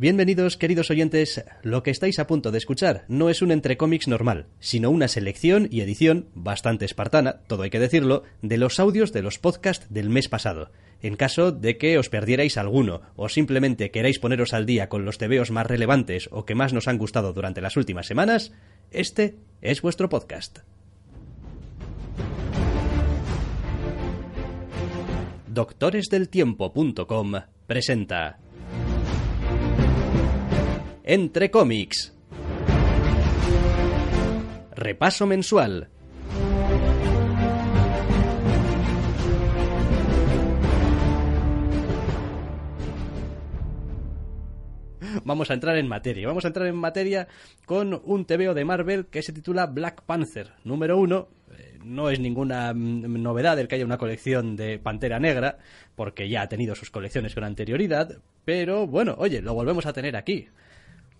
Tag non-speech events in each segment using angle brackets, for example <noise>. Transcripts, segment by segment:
Bienvenidos, queridos oyentes. Lo que estáis a punto de escuchar no es un entre normal, sino una selección y edición, bastante espartana, todo hay que decirlo, de los audios de los podcasts del mes pasado. En caso de que os perdierais alguno, o simplemente queráis poneros al día con los tebeos más relevantes o que más nos han gustado durante las últimas semanas, este es vuestro podcast. Doctoresdeltiempo.com presenta entre cómics. Repaso mensual. Vamos a entrar en materia. Vamos a entrar en materia con un TVO de Marvel que se titula Black Panther número uno. Eh, no es ninguna mm, novedad el que haya una colección de Pantera Negra, porque ya ha tenido sus colecciones con anterioridad, pero bueno, oye, lo volvemos a tener aquí.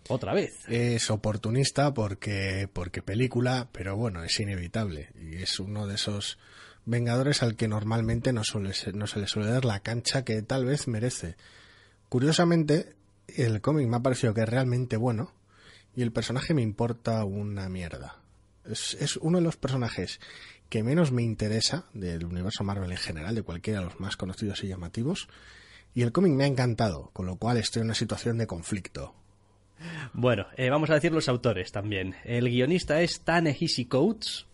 Otra vez. Es oportunista porque, porque película, pero bueno, es inevitable. Y es uno de esos Vengadores al que normalmente no, se le suele dar la cancha que tal vez merece. Curiosamente, el cómic me ha parecido que es realmente bueno y el personaje me importa una mierda. es, uno de los personajes que menos me interesa del universo Marvel en general, de cualquiera de los más conocidos y llamativos. Y el cómic me ha encantado, con lo cual estoy en una situación de conflicto. Bueno, eh, vamos a decir los autores también. El guionista es Tanehisi Coates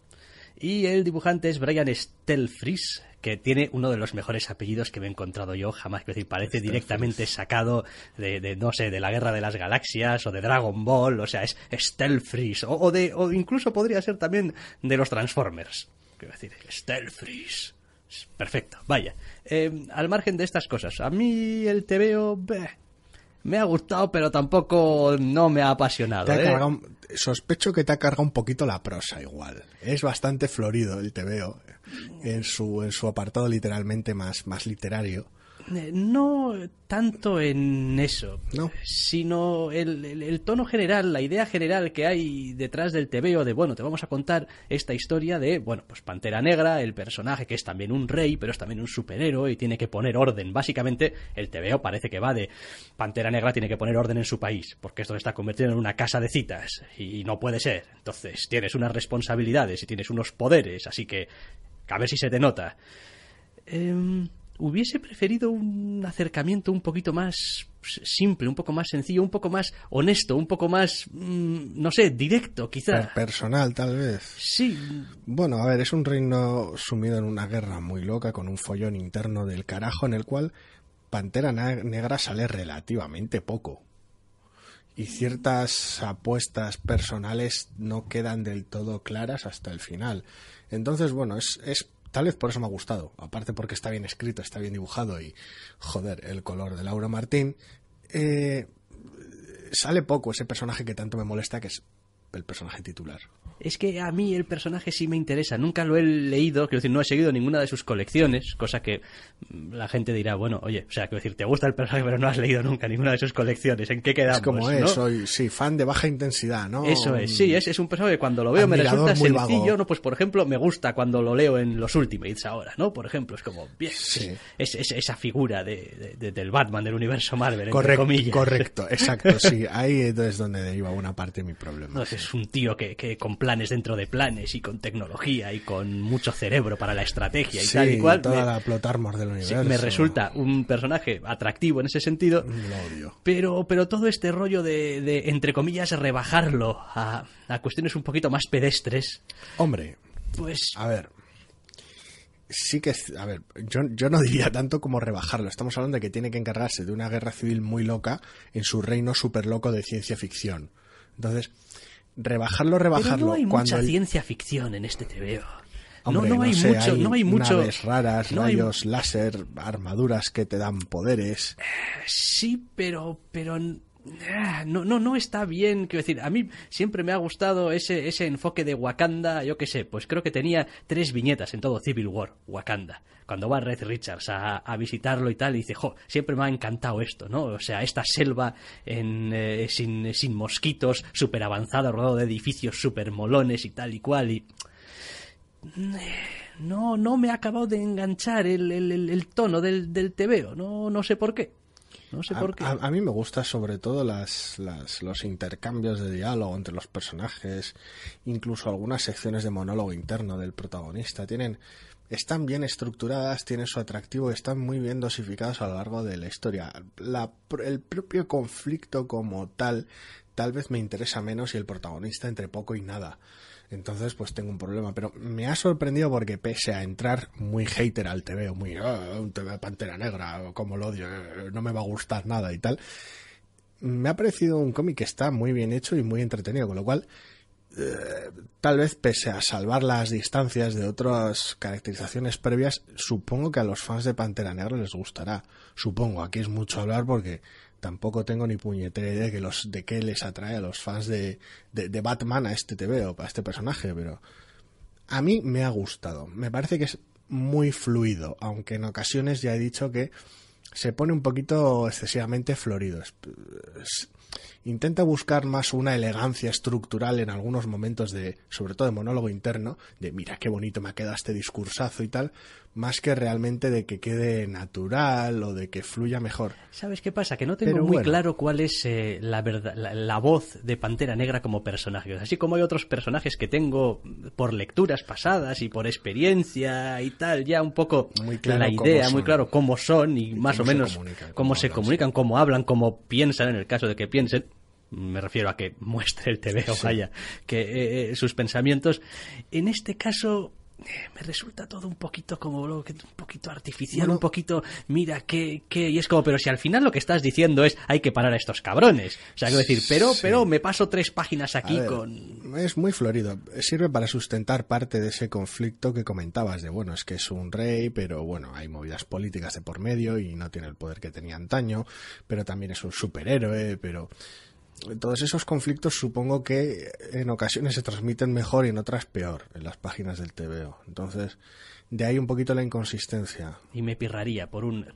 y el dibujante es Brian Stelfries, que tiene uno de los mejores apellidos que me he encontrado yo jamás. Es decir, parece directamente sacado de, no sé, de la Guerra de las Galaxias o de Dragon Ball, o sea, es Stelfries, o, de, o incluso podría ser también de los Transformers. Quiero decir, Stelfries. Perfecto, vaya. Eh, al margen de estas cosas, a mí el TVO me ha gustado, pero tampoco no me ha apasionado. ¿eh? sospecho que te ha cargado un poquito la prosa igual. Es bastante florido el veo en su, en su apartado literalmente más, más literario. Eh, no tanto en eso, sino el, tono general, la idea general que hay detrás del TVO de, bueno, te vamos a contar esta historia de, bueno, pues Pantera Negra, el personaje que es también un rey, pero es también un superhéroe y tiene que poner orden. Básicamente, el TVO parece que va de Pantera Negra tiene que poner orden en su país, porque esto se está convirtiendo en una casa de citas y no puede ser. Entonces, tienes unas responsabilidades y tienes unos poderes, así que a ver si se te nota. Em, hubiese preferido un acercamiento un poquito más simple, un poco más sencillo, un poco más honesto, un poco más, mm, no sé, directo, quizás. Personal, tal vez. Sí. Bueno, a ver, es un reino sumido en una guerra muy loca, con un follón interno del carajo, en el cual Pantera Negra sale relativamente poco. Y ciertas apuestas personales no quedan del todo claras hasta el final. Entonces, bueno, es, es Tal vez por eso me ha gustado. Aparte porque está bien escrito, está bien dibujado y, joder, el color de Laura Martín. Eh, sale poco ese personaje que tanto me molesta, que es el personaje titular. Es que a mí el personaje sí me interesa. Nunca lo he leído, quiero decir, no he seguido ninguna de sus colecciones, cosa que mm, la gente dirá, bueno, oye, o sea, quiero decir, te gusta el personaje, pero no has leído nunca ninguna de sus colecciones. ¿En qué quedamos? Es como es, soy sí, fan de baja intensidad, ¿no? Eso es, sí, es, es un personaje que cuando lo veo me resulta sencillo, ¿no? Pues por ejemplo, me gusta cuando lo leo en los Ultimates ahora, ¿no? Por ejemplo, es como, bien, es, esa figura de, del Batman del universo Marvel, correcto, entre comillas. Correcto, exacto, <laughs> sí, ahí es donde iba una parte de mi problema es un tío que, con planes dentro de planes y con tecnología y con mucho cerebro para la estrategia y tal y cual. me, me resulta un personaje atractivo en ese sentido. Mm, pero, pero todo este rollo de, entre comillas, rebajarlo a, a cuestiones un poquito más pedestres. Hombre. Pues. A ver sí que, a ver, yo, yo, no diría tanto como rebajarlo. Estamos hablando de que tiene que encargarse de una guerra civil muy loca en su reino súper loco de ciencia ficción. Entonces, rebajarlo, rebajarlo. Pero no hay mucha ciencia ficción en este TV. no, no, hay mucho, hay no, hay mucho, Naves raras, rayos láser, armaduras que te dan poderes. Eh, sí, pero, pero Ah, no, no, no está bien. Quiero decir, a mí siempre me ha gustado ese, ese enfoque de Wakanda, yo qué sé, pues creo que tenía tres viñetas en todo Civil War, Wakanda. Cuando va Red Richards a, visitarlo y tal, y dice, jo, siempre me ha encantado esto, ¿no? O sea, esta selva en, eh, sin, mosquitos, súper avanzada, rodeado de edificios súper molones y tal y cual, y mm, eh, no, no me ha acabado de enganchar el, el, tono del, del tebeo, no, no sé por qué a, mí me gusta sobre todo los intercambios de diálogo entre los personajes, incluso algunas secciones de monólogo interno del protagonista. Tienen, están bien estructuradas, tienen su atractivo, están muy bien dosificados a lo largo de la historia. el propio conflicto como tal, tal vez me interesa menos y el protagonista entre poco y nada. Entonces, pues tengo un problema. Pero me ha sorprendido porque pese a entrar muy hater al o muy oh, un TV Pantera Negra, como lo odio, eh, no me va a gustar nada y tal, me ha parecido un cómic que está muy bien hecho y muy entretenido, con lo cual eh, tal vez pese a salvar las distancias de otras caracterizaciones previas, supongo que a los fans de Pantera Negra les gustará. Supongo, aquí es mucho hablar porque tampoco tengo ni puñetera idea de, que los, de qué les atrae a los fans de, Batman a este TV o a este personaje, pero a mí me ha gustado. Me parece que es muy fluido, aunque en ocasiones ya he dicho que se pone un poquito excesivamente florido intenta buscar más una elegancia estructural en algunos momentos de, sobre todo de monólogo interno, de mira qué bonito me ha quedado este discursazo y tal, más que realmente de que quede natural o de que fluya mejor. ¿Sabes qué pasa? Que no tengo muy claro cuál es eh, la, verdad, la, voz de Pantera Negra como personaje. Así como hay otros personajes que tengo por lecturas pasadas y por experiencia y tal, ya un poco muy la idea, muy claro cómo son y, más o menos cómo, se comunican, cómo, hablan, cómo piensan en el caso de que piensen me refiero a que muestre el TV o vaya, que eh, eh, sus pensamientos. En este caso, eh, me resulta todo un poquito como un poquito artificial, un poquito, mira, qué, qué, y es como, pero si al final lo que estás diciendo es, hay que parar a estos cabrones. O sea, quiero decir, pero, pero me paso tres páginas aquí con... Es muy florido, sirve para sustentar parte de ese conflicto que comentabas, de, bueno, es que es un rey, pero bueno, hay movidas políticas de por medio y no tiene el poder que tenía antaño, pero también es un superhéroe, pero todos esos conflictos supongo que en ocasiones se transmiten mejor y en otras peor en las páginas del TVO. Entonces, de ahí un poquito la inconsistencia. Y me pirraría por un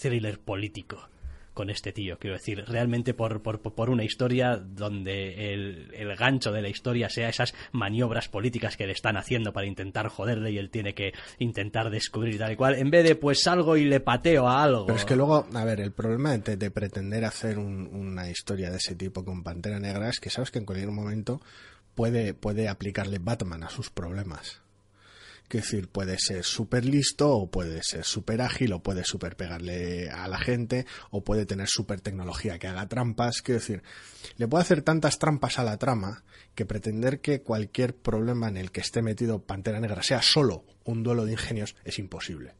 thriller político con este tío. Quiero decir, realmente por, por, una historia donde el, gancho de la historia sea esas maniobras políticas que le están haciendo para intentar joderle y él tiene que intentar descubrir tal y cual, en vez de pues salgo y le pateo a algo. Pero es que luego, a ver, el problema de, pretender hacer una historia de ese tipo con Pantera Negra es que sabes que en cualquier momento puede, puede aplicarle Batman a sus problemas. Quiero decir, puede ser súper listo, o puede ser súper ágil, o puede súper pegarle a la gente, o puede tener súper tecnología que haga trampas. Quiero decir, le puede hacer tantas trampas a la trama que pretender que cualquier problema en el que esté metido Pantera Negra sea solo un duelo de ingenios es imposible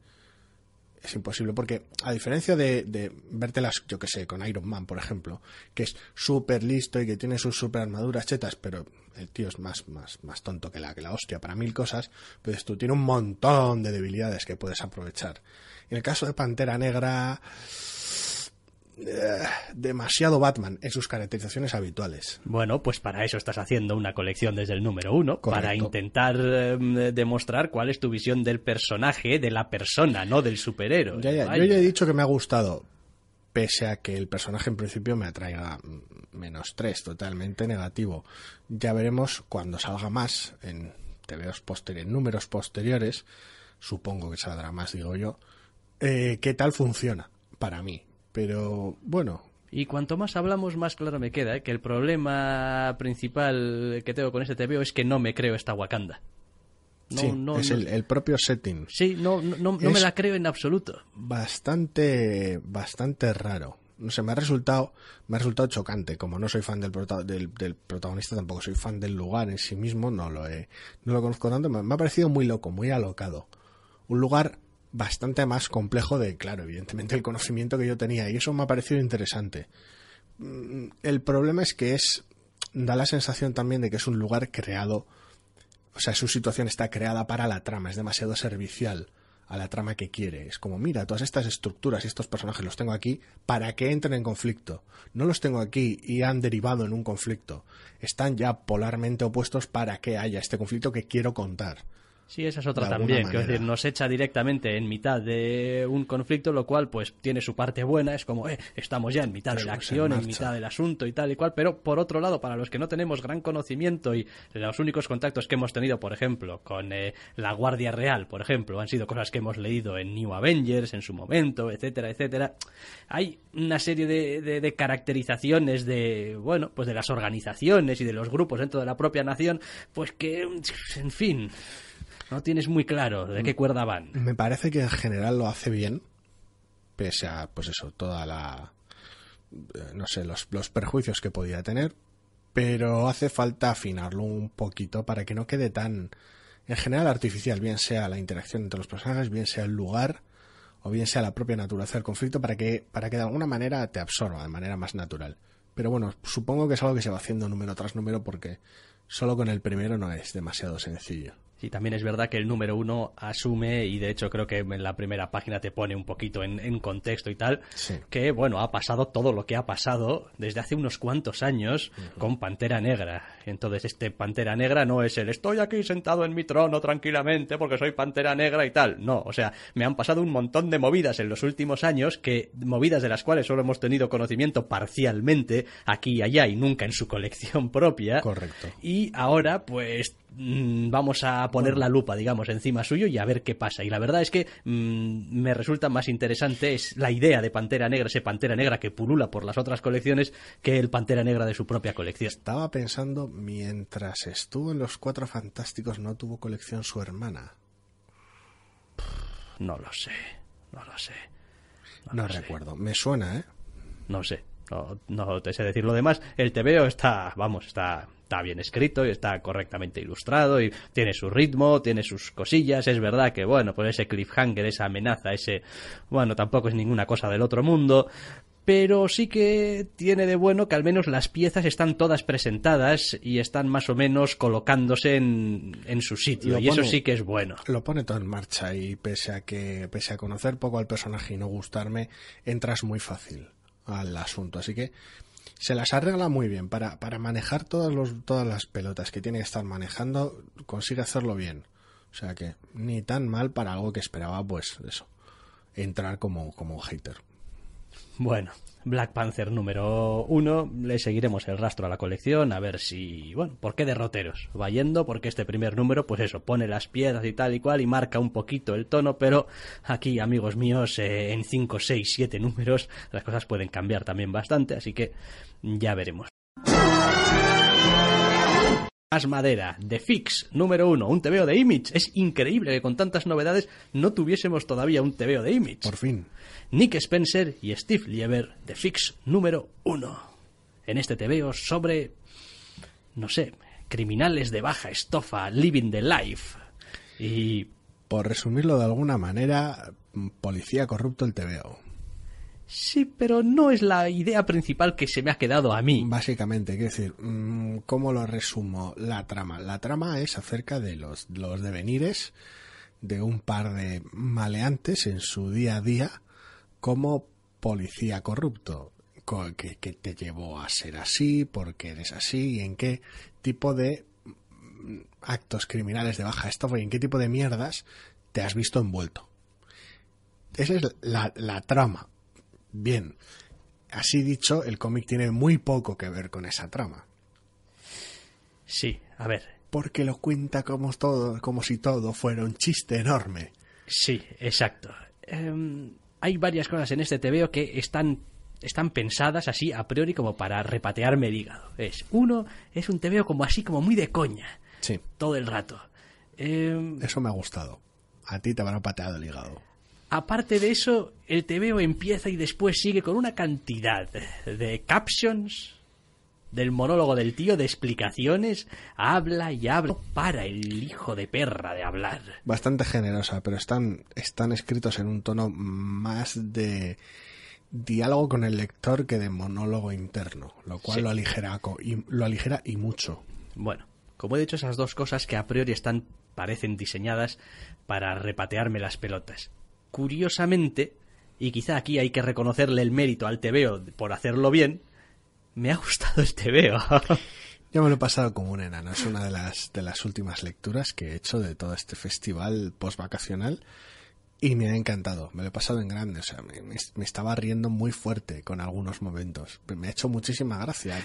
es imposible porque a diferencia de, de las, yo que sé, con Iron Man, por ejemplo, que es súper listo y que tiene sus super armaduras chetas, pero el tío es más, más, más tonto que la, que la hostia para mil cosas, pues tú tienes un montón de debilidades que puedes aprovechar. En el caso de Pantera Negra, eh, demasiado Batman en sus caracterizaciones habituales. Bueno, pues para eso estás haciendo una colección desde el número uno, para intentar em, demostrar cuál es tu visión del personaje, de la persona, no del superhéroe. Ya, Yo ya he dicho que me ha gustado, pese a que el personaje en principio me atraiga menos tres, totalmente negativo. Ya veremos cuando salga más en números posteriores, supongo que saldrá más, digo yo, eh, qué tal funciona para mí pero bueno. Y cuanto más hablamos, más claro me queda ¿eh? que el problema principal que tengo con este TVO es que no me creo esta Wakanda. No, es el, propio setting. Sí, no, no, me la creo en absoluto. Bastante, bastante raro. No sé, me ha resultado, me ha resultado chocante. Como no soy fan del, del, protagonista, tampoco soy fan del lugar en sí mismo, no lo no lo conozco tanto. me ha parecido muy loco, muy alocado. Un lugar bastante más complejo de, claro, evidentemente el conocimiento que yo tenía y eso me ha parecido interesante. Mm, el problema es que es, da la sensación también de que es un lugar creado, o sea, su situación está creada para la trama, es demasiado servicial a la trama que quiere. Es como, mira, todas estas estructuras y estos personajes los tengo aquí para que entren en conflicto. No los tengo aquí y han derivado en un conflicto. Están ya polarmente opuestos para que haya este conflicto que quiero contar. Sí, esa es otra también, que decir, nos echa directamente en mitad de un conflicto, lo cual pues tiene su parte buena, es como, eh, estamos ya en mitad de la acción, en, mitad del asunto y tal y cual, pero por otro lado, para los que no tenemos gran conocimiento y los únicos contactos que hemos tenido, por ejemplo, con eh, la Guardia Real, por ejemplo, han sido cosas que hemos leído en New Avengers en su momento, etcétera, etcétera, hay una serie de caracterizaciones de, bueno, pues de las organizaciones y de los grupos dentro de la propia nación, pues que, en fin no tienes muy claro de qué cuerda van. Me parece que en general lo hace bien, pese a, pues eso, toda la. Eh, no sé, los, perjuicios que podía tener, pero hace falta afinarlo un poquito para que no quede tan en general artificial, bien sea la interacción entre los personajes, bien sea el lugar o bien sea la propia naturaleza del conflicto para que para que de alguna manera te absorba de manera más natural. Pero bueno, supongo que es algo que se va haciendo número tras número porque solo con el primero no es demasiado sencillo. Y también es verdad que el número uno asume, y de hecho creo que en la primera página te pone un poquito en, contexto y tal, que bueno, ha pasado todo lo que ha pasado desde hace unos cuantos años con Pantera Negra. Entonces este Pantera Negra no es el estoy aquí sentado en mi trono tranquilamente porque soy Pantera Negra y tal. No, o sea, me han pasado un montón de movidas en los últimos años que movidas de las cuales solo hemos tenido conocimiento parcialmente aquí y allá y nunca en su colección propia. Correcto. Y ahora pues Mm, vamos a poner la lupa, digamos, encima suyo y a ver qué pasa. Y la verdad es que mm, me resulta más interesante es la idea de Pantera Negra, ese Pantera Negra que pulula por las otras colecciones, que el Pantera Negra de su propia colección. Estaba pensando, mientras estuvo en Los Cuatro Fantásticos, ¿no tuvo colección su hermana? No lo sé, no lo sé. No, recuerdo, me suena, ¿eh? No sé, no, no, te sé decir lo demás. El TVO está, vamos, está, está bien escrito y está correctamente ilustrado y tiene su ritmo, tiene sus cosillas. Es verdad que, bueno, pues ese cliffhanger, esa amenaza, ese, bueno, tampoco es ninguna cosa del otro mundo, pero sí que tiene de bueno que al menos las piezas están todas presentadas y están más o menos colocándose en, en su sitio. y eso sí que es bueno. Lo pone todo en marcha y pese a que, pese a conocer poco al personaje y no gustarme, entras muy fácil al asunto. Así que se las arregla muy bien. Para, para manejar todas, los, todas las pelotas que tiene que estar manejando, consigue hacerlo bien. O sea que ni tan mal para algo que esperaba, pues eso, entrar como, como hater. Bueno, Black Panther número uno. Le seguiremos el rastro a la colección a ver si, bueno, por qué derroteros va yendo, porque este primer número, pues eso, pone las piedras y tal y cual y marca un poquito el tono, pero aquí, amigos míos, eh, en 5, 6, 7 números las cosas pueden cambiar también bastante, así que ya veremos. Asmadera, Madera, The Fix, número uno, un TVO de Image. Es increíble que con tantas novedades no tuviésemos todavía un TVO de Image. Por fin. Nick Spencer y Steve Lieber, The Fix, número uno. En este TVO sobre, no sé, criminales de baja estofa, living the life. Y... Por resumirlo de alguna manera, policía corrupto el TVO. Sí, pero no es la idea principal que se me ha quedado a mí. Básicamente, quiero decir, mm, ¿cómo lo resumo la trama? La trama es acerca de los, devenires de un par de maleantes en su día a día como policía corrupto. ¿Qué, te llevó a ser así? ¿Por qué eres así? ¿Y en qué tipo de mm, actos criminales de baja estofa y en qué tipo de mierdas te has visto envuelto? Esa es la trama Bien, así dicho, el cómic tiene muy poco que ver con esa trama. Sí, a ver. Porque lo cuenta como, todo, como si todo fuera un chiste enorme. Sí, exacto. Em, hay varias cosas en este TVO que están, están pensadas así a priori como para repatearme el hígado. Es, uno, es un TVO como así, como muy de coña. Sí. Todo el rato. Em, Eso me ha gustado. A ti te habrá pateado el hígado. Aparte de eso, el TVO empieza y después sigue con una cantidad de captions del monólogo del tío, de explicaciones, habla y habla para el hijo de perra de hablar. Bastante generosa, pero están, están escritos en un tono más de diálogo con el lector que de monólogo interno, lo cual lo, aligera, y, lo aligera y mucho. Bueno, como he dicho, esas dos cosas que a priori están parecen diseñadas para repatearme las pelotas curiosamente, y quizá aquí hay que reconocerle el mérito al TVO por hacerlo bien, me ha gustado el TVO. <laughs> Yo me lo he pasado como un enano. Es una de las, de las últimas lecturas que he hecho de todo este festival post-vacacional y me ha encantado. Me lo he pasado en grande. O sea, me, estaba riendo muy fuerte con algunos momentos. Me ha hecho muchísima gracia.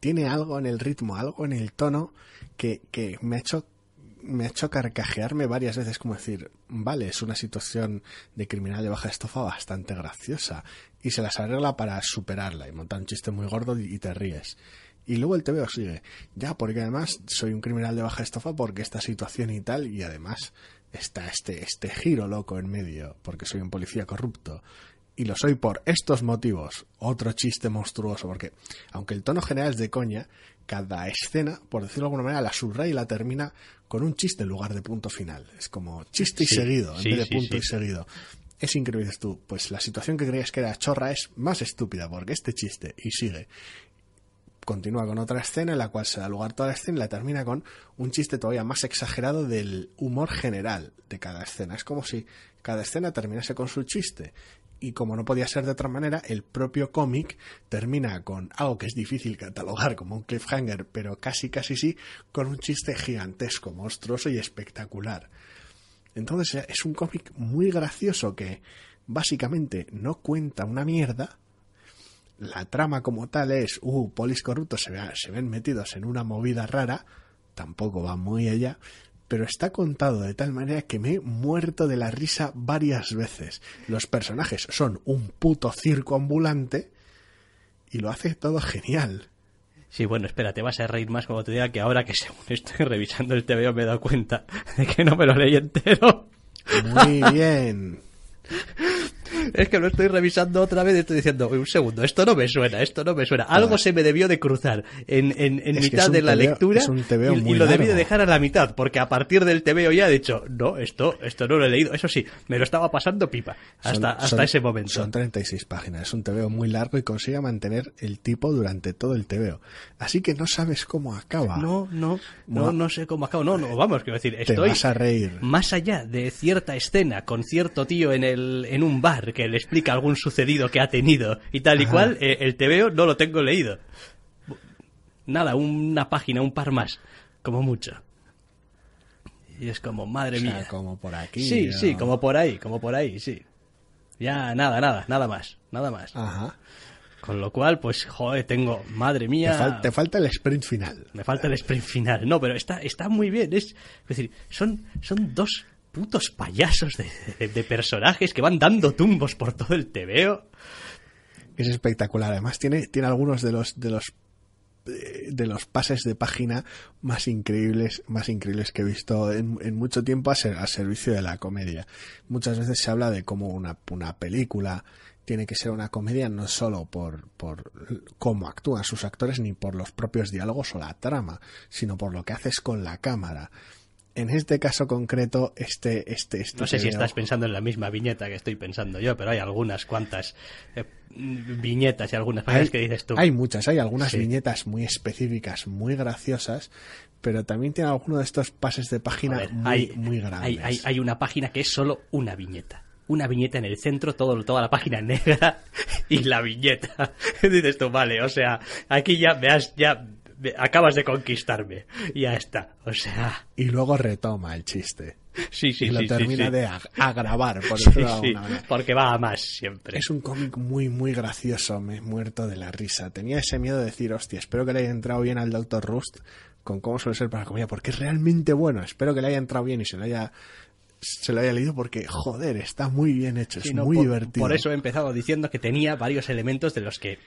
Tiene, algo en el ritmo, algo en el tono que, que me ha hecho me ha hecho carcajearme varias veces, como decir, vale, es una situación de criminal de baja estofa bastante graciosa y se las arregla para superarla y monta un chiste muy gordo y te ríes. Y luego el TVO sigue, ya, porque además soy un criminal de baja estofa porque esta situación y tal, y además está este, este giro loco en medio, porque soy un policía corrupto y lo soy por estos motivos. Otro chiste monstruoso, porque aunque el tono general es de coña, cada escena, por decirlo de alguna manera, la subraya y la termina con un chiste en lugar de punto final. Es como chiste y seguido, en vez de punto y seguido. Es increíble, tú. Pues la situación que creías que era chorra es más estúpida, porque este chiste, y sigue. Continúa con otra escena en la cual se da lugar toda la escena y la termina con un chiste todavía más exagerado del humor general de cada escena. Es como si cada escena terminase con su chiste y como no podía ser de otra manera, el propio cómic termina con algo que es difícil catalogar como un cliffhanger, pero casi casi sí, con un chiste gigantesco, monstruoso y espectacular. Entonces eh, es un cómic muy gracioso que básicamente no cuenta una mierda. La trama como tal es, uh, polis corruptos se, ve, se ven metidos en una movida rara, tampoco va muy allá, pero está contado de tal manera que me he muerto de la risa varias veces. Los personajes son un puto circo ambulante y lo hace todo genial. Sí, bueno, espera, te vas a reír más cuando te diga que ahora que según estoy <laughs> revisando el TVO me he dado cuenta de que no me lo leí entero. Muy bien. <laughs> es que lo estoy revisando otra vez y estoy diciendo, un segundo, esto no me suena, esto no me suena. Algo se me debió de cruzar en, en, mitad de la lectura y, lo debí de dejar a la mitad, porque a partir del tebeo ya he dicho, no, esto, esto no lo he leído. Eso sí, me lo estaba pasando pipa hasta, hasta ese momento. Son 36 páginas, es un tebeo muy largo y consigue mantener el tipo durante todo el tebeo Así que no sabes cómo acaba. No, no, no, sé cómo acaba. No, no, vamos, quiero decir, estoy... Te vas a reír. Más allá de cierta escena con cierto tío en, el, en un bar que le explica algún sucedido que ha tenido y tal y cual, eh, el el TVO no lo tengo leído. Nada, una página, un par más, como mucho. Y es como, madre mía. Como por aquí. Sí, sí, como por ahí, como por ahí, sí. Ya, nada, nada, nada más, nada más. Con lo cual, pues, joder, tengo, madre mía. Te, falta el sprint final. Me falta el sprint final. No, pero está, está muy bien. Es, es decir, son, son dos putos payasos de, personajes que van dando tumbos por todo el veo. Es espectacular. Además, tiene, tiene algunos de los, de los de los pases de página más increíbles, más increíbles que he visto en, mucho tiempo a, a, servicio de la comedia. Muchas veces se habla de cómo una, una película tiene que ser una comedia no solo por, por cómo actúan sus actores ni por los propios diálogos o la trama, sino por lo que haces con la cámara en este caso concreto, este, este, este No sé si estás pensando en la misma viñeta que estoy pensando yo, pero hay algunas cuantas eh, viñetas y algunas páginas que dices tú. Hay muchas, hay algunas viñetas muy específicas, muy graciosas, pero también tiene alguno de estos pases de página muy, hay, muy grandes. Hay, una página que es solo una viñeta una viñeta en el centro, todo, toda la página negra <laughs> y la viñeta. <laughs> Dices tú, vale, o sea, aquí ya me has, ya acabas de conquistarme. Ya está. O sea. Y luego retoma el chiste. Sí, sí, y lo termina de agravar, por <laughs> porque va a más siempre. Es un cómic muy, muy gracioso, me he muerto de la risa. Tenía ese miedo de decir, hostia, espero que le haya entrado bien al Dr. Rust con cómo suele ser para la comida, porque es realmente bueno. Espero que le haya entrado bien y se lo haya se lo haya leído porque, joder, está muy bien hecho, es muy divertido. Por eso he empezado diciendo que tenía varios elementos de los que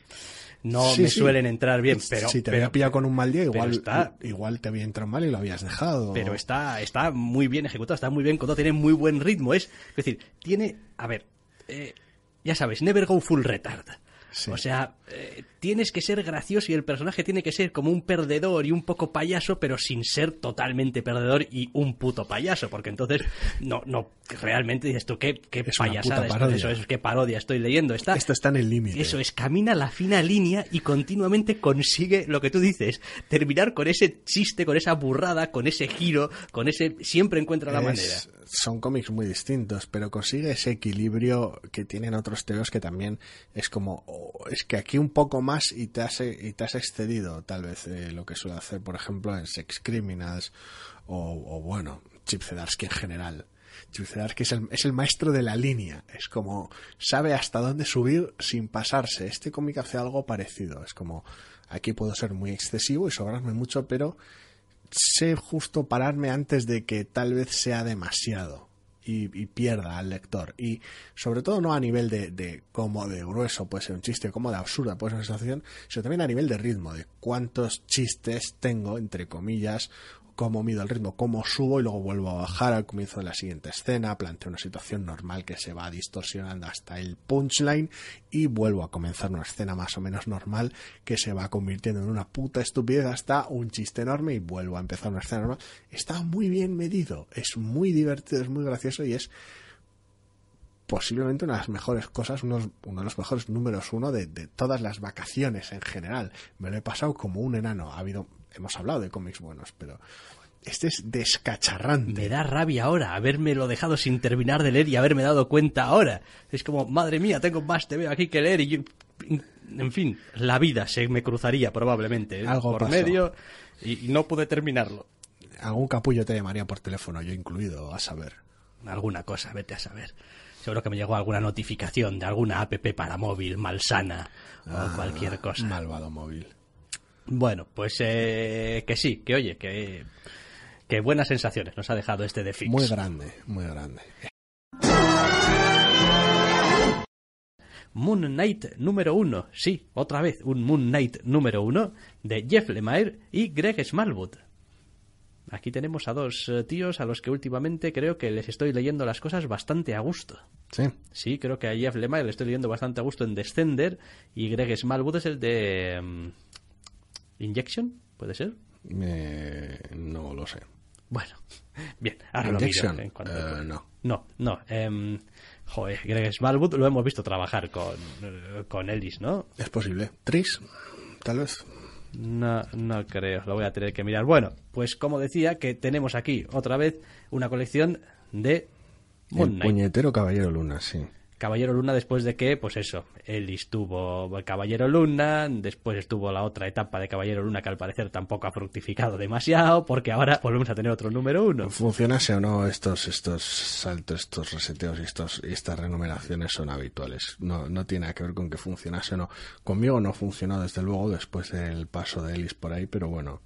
no me suelen entrar bien. Pero, si te pero, pillado con un mal día, igual, igual te había entrado mal y lo habías dejado. Pero está, está muy bien ejecutado, está muy bien contado, tiene muy buen ritmo. Es, es decir, tiene, a ver, eh, ya sabes, never go full retard. O sea, eh, tienes que ser gracioso y el personaje tiene que ser como un perdedor y un poco payaso, pero sin ser totalmente perdedor y un puto payaso, porque entonces no, no, realmente dices tú, qué, qué payasada, qué parodia estoy leyendo. Está, Esto está en el límite. Eso es, camina la fina línea y continuamente consigue lo que tú dices, terminar con ese chiste, con esa burrada, con ese giro, con ese, siempre encuentra la manera. Son cómics muy distintos, pero consigue ese equilibrio que tienen otros teos que también es como, oh, es que aquí un poco más más y te has, excedido, tal vez, lo que suele hacer, por ejemplo, en Sex Criminals o, bueno, Chip Zedarsky en general. Chip Zedarsky es el, es el maestro de la línea. Es como, sabe hasta dónde subir sin pasarse. Este cómic hace algo parecido. Es como, aquí puedo ser muy excesivo y sobrarme mucho, pero sé justo pararme antes de que tal vez sea demasiado y, pierda al lector. Y sobre todo no a nivel de, de cómo de grueso puede ser un chiste, cómo de absurda puede ser una sensación... sino también a nivel de ritmo, de cuántos chistes tengo, entre comillas, cómo mido el ritmo, cómo subo y luego vuelvo a bajar al comienzo de la siguiente escena, planteo una situación normal que se va distorsionando hasta el punchline y vuelvo a comenzar una escena más o menos normal que se va convirtiendo en una puta estupidez hasta un chiste enorme y vuelvo a empezar una escena normal. Está muy bien medido, es muy divertido, es muy gracioso y es posiblemente una de las mejores cosas, uno de los mejores números uno de, de, todas las vacaciones en general. Me lo he pasado como un enano. Ha habido hemos hablado de cómics buenos, pero este es descacharrante. Me da rabia ahora haberme lo dejado sin terminar de leer y haberme dado cuenta ahora. Es como, madre mía, tengo más te veo aquí que leer y En fin, la vida se me cruzaría probablemente ¿eh? Algo por medio y no pude terminarlo. Algún capullo te llamaría por teléfono, yo incluido, a saber. Alguna cosa, vete a saber. Seguro que me llegó alguna notificación de alguna app para móvil malsana o ah, cualquier cosa. Malvado móvil. Bueno, pues eh, que sí, que oye, que, buenas sensaciones nos ha dejado este de Muy grande, muy grande. Moon Knight número uno. sí, otra vez un Moon Knight número uno de Jeff Lemire y Greg Smallwood. Aquí tenemos a dos eh, tíos a los que últimamente creo que les estoy leyendo las cosas bastante a gusto. Sí. Sí, creo que a Jeff Lemire le estoy leyendo bastante a gusto en Descender y Greg Smallwood es el de... Mm, Injection, ¿puede ser? Eh, no lo sé. Bueno, <laughs> bien, ahora eh, eh, no. No, no. Em, joder, Greg Smallwood lo hemos visto trabajar con, con Ellis, ¿no? Es posible. Tris, tal vez. No, no creo, lo voy a tener que mirar. Bueno, pues como decía, que tenemos aquí otra vez una colección de Moon puñetero Caballero Luna, sí. Caballero Luna después de que, pues eso, él estuvo Caballero Luna, después estuvo la otra etapa de Caballero Luna que al parecer tampoco ha fructificado demasiado, porque ahora volvemos a tener otro número uno. Funcionase o no estos, estos saltos, estos reseteos y estos, estas renumeraciones son habituales. No, no tiene que ver con que funcionase o no. Conmigo no funcionó desde luego después del paso de Ellis por ahí, pero bueno,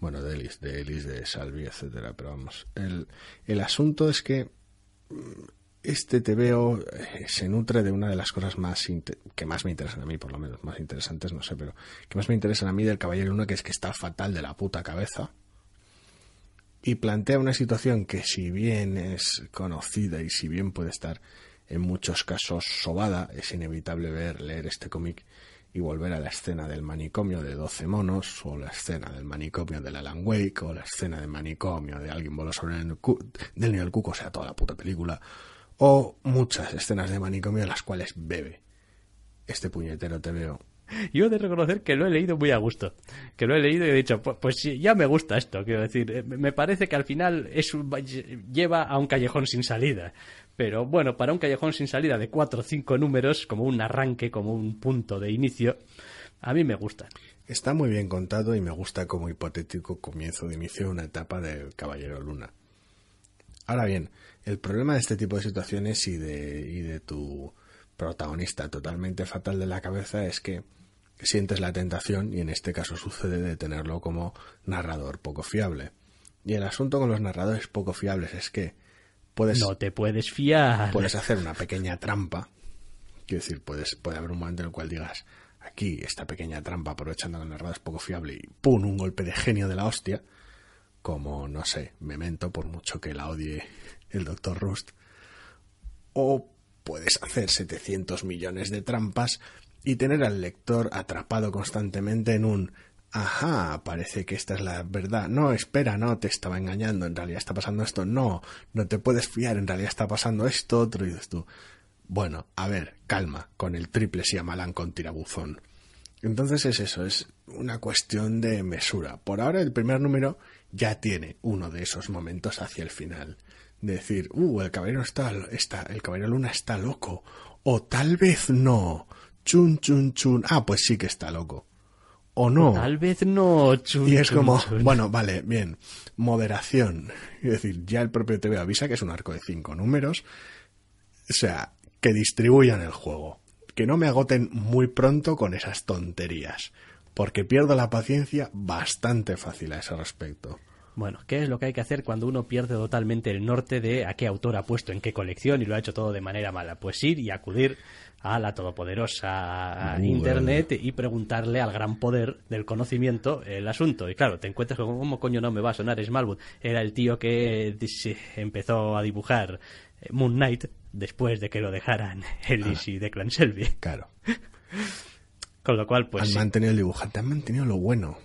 bueno, de Ellis, de Elis, de Salvi, etcétera, pero vamos. el asunto es que este te veo eh, se nutre de una de las cosas más que más me interesan a mí, por lo menos, más interesantes, no sé, pero que más me interesan a mí del Caballero Uno, que es que está fatal de la puta cabeza. Y plantea una situación que si bien es conocida y si bien puede estar en muchos casos sobada, es inevitable ver, leer este cómic y volver a la escena del manicomio de 12 monos, o la escena del manicomio de Alan Wake, o la escena del manicomio de alguien voló sobre el del niño del cuco, o sea, toda la puta película o muchas escenas de manicomio en las cuales bebe. Este puñetero te veo. Yo he de reconocer que lo he leído muy a gusto, que lo he leído y he dicho, pues, ya me gusta esto, quiero decir, eh, me parece que al final es lleva a un callejón sin salida, pero bueno, para un callejón sin salida de cuatro o cinco números, como un arranque, como un punto de inicio, a mí me gusta. Está muy bien contado y me gusta como hipotético comienzo de inicio de una etapa del Caballero Luna. Ahora bien, el problema de este tipo de situaciones y de, tu protagonista totalmente fatal de la cabeza es que sientes la tentación, y en este caso sucede, de tenerlo como narrador poco fiable. Y el asunto con los narradores poco fiables es que puedes... No te puedes fiar. Puedes hacer una pequeña trampa. Quiero decir, puedes, puede haber un momento en el cual digas, aquí esta pequeña trampa aprovechando que el narrador es poco fiable y ¡pum! un golpe de genio de la hostia como, no sé, Memento, por mucho que la odie el doctor Rust. O puedes hacer 700 millones de trampas y tener al lector atrapado constantemente en un ajá, parece que esta es la verdad. No, espera, no, te estaba engañando, en realidad está pasando esto. No, no te puedes fiar, en realidad está pasando esto otro. Y dices tú, bueno, a ver, calma, con el triple amalan con tirabuzón. Entonces es eso, es una cuestión de mesura. Por ahora el primer número ya tiene uno de esos momentos hacia el final. De decir, uh, el caballero está, está, el caballero luna está loco. O tal vez no. Chun, chun, chun. Ah, pues sí que está loco. O no. Tal vez no. y es como, bueno, vale, bien. Moderación. Es decir, ya el propio TV avisa que es un arco de cinco números. O sea, que distribuyan el juego. Que no me agoten muy pronto con esas tonterías porque pierdo la paciencia bastante fácil a ese respecto. Bueno, ¿qué es lo que hay que hacer cuando uno pierde totalmente el norte de a qué autor ha puesto en qué colección y lo ha hecho todo de manera mala? Pues ir y acudir a la todopoderosa Internet y preguntarle al gran poder del conocimiento el asunto. Y claro, te encuentras con cómo coño no me va a sonar Smallwood. Era el tío que empezó a dibujar eh, Moon Knight después de que lo dejaran Ellis ah, y Declan Claro. <laughs> Con lo cual, pues... Han mantenido el dibujante, han mantenido lo bueno.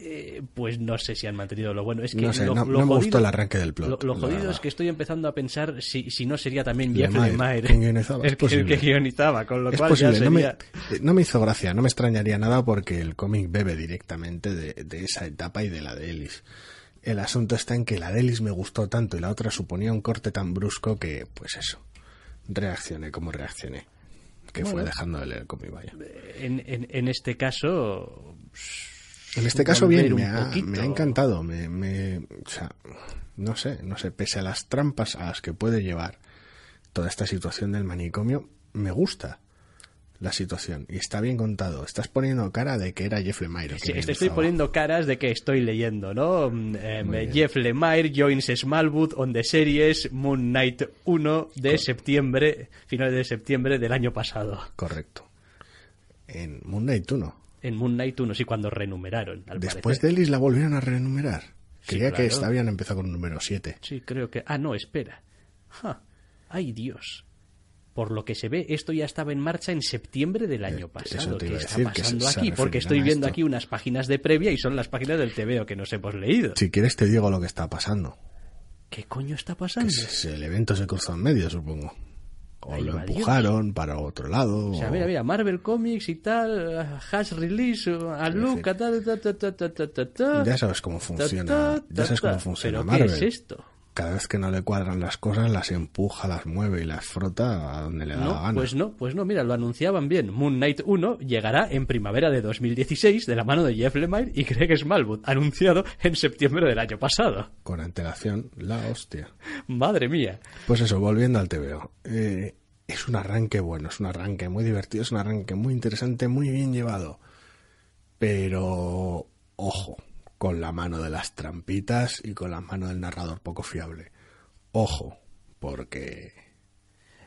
Eh, pues no sé si han mantenido lo bueno. Es que no no, me gustó el arranque del plot. Lo, jodido es que estoy empezando a pensar si, no sería también viaje Lemire el, que, el, que guionizaba, cual eh, no, me, hizo gracia, no me extrañaría nada porque el cómic bebe directamente de, esa etapa y de la de Elis El asunto está en que la de Elis me gustó tanto y la otra suponía un corte tan brusco que, pues eso, reaccioné como reaccioné que fue dejando de leer cómic, vaya. En, en, este caso... En este caso bien, me ha, encantado. Me, no sé, no sé, pese a las trampas a las que puede llevar toda esta situación del manicomio, me gusta la situación. Y está bien contado. Estás poniendo cara de que era Jeff Lemire. Sí, estoy poniendo caras de que estoy leyendo, ¿no? Mm, eh, Jeff Lemire joins Smallwood on the series Moon Knight 1 de septiembre, finales de septiembre del año pasado. Correcto. En Moon Knight 1. En Moon Knight 1, sí, cuando renumeraron. Después de Ellis la volvieron a renumerar. Creía que que habían empezado con el número 7. Sí, creo que. Ah, no, espera. Ay, Dios. Por lo que se ve, esto ya estaba en marcha en septiembre del año eh, pasado. ¿Qué está pasando aquí? porque estoy viendo aquí unas páginas de previa y son las páginas del TVO que nos hemos leído. Si quieres te digo lo que está pasando. ¿Qué coño está pasando? el evento se cruzó en medio, supongo. O lo empujaron para otro lado. O sea, mira, mira, Marvel Comics y tal, uh, Has Release, uh, Aluca, tal, tal, tal, tal, tal, Ya sabes cómo funciona. ya sabes cómo funciona ¿Qué es esto? cada vez que no le cuadran las cosas, las empuja, las mueve y las frota a donde le da la gana. Pues no, pues no, mira, lo anunciaban bien. Moon Knight 1 llegará en primavera de 2016 de la mano de Jeff Lemire y Greg Smallwood, anunciado en septiembre del año pasado. Con antelación, la hostia. Madre mía. Pues eso, volviendo al TVO. Eh, es un arranque bueno, es un arranque muy divertido, es un arranque muy interesante, muy bien llevado. Pero, ojo, con la mano de las trampitas y con la mano del narrador poco fiable. Ojo, porque...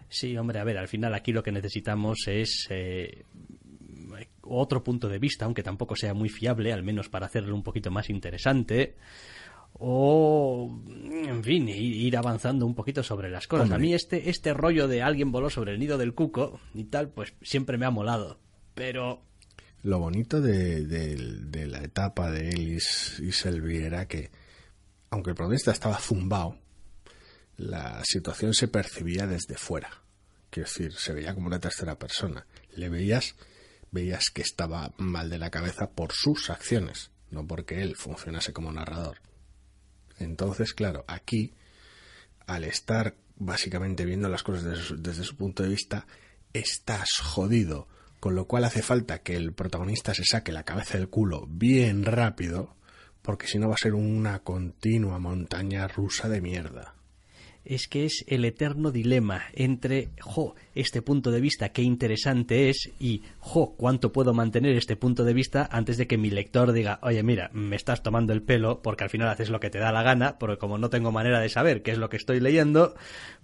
Sí, hombre, a ver, al final aquí lo que necesitamos es eh, otro punto de vista, aunque tampoco sea muy fiable, al menos para hacerlo un poquito más interesante o en fin ir avanzando un poquito sobre las cosas a mí este este rollo de alguien voló sobre el nido del cuco y tal pues siempre me ha molado pero lo bonito de, la etapa de Ellis y Selby era que, aunque el protagonista estaba zumbao, la situación se percibía desde fuera. Quiero decir, se veía como una tercera persona. Le veías, veías que estaba mal de la cabeza por sus acciones, no porque él funcionase como narrador. Entonces, claro, aquí, al estar básicamente viendo las cosas desde su punto de vista, estás jodido con lo cual hace falta que el protagonista se saque la cabeza del culo bien rápido, porque si no va a ser una continua montaña rusa de mierda. Es que es el eterno dilema entre, jo, este punto de vista qué interesante es y, jo, cuánto puedo mantener este punto de vista antes de que mi lector diga, oye, mira, me estás tomando el pelo porque al final haces lo que te da la gana, porque como no tengo manera de saber qué es lo que estoy leyendo,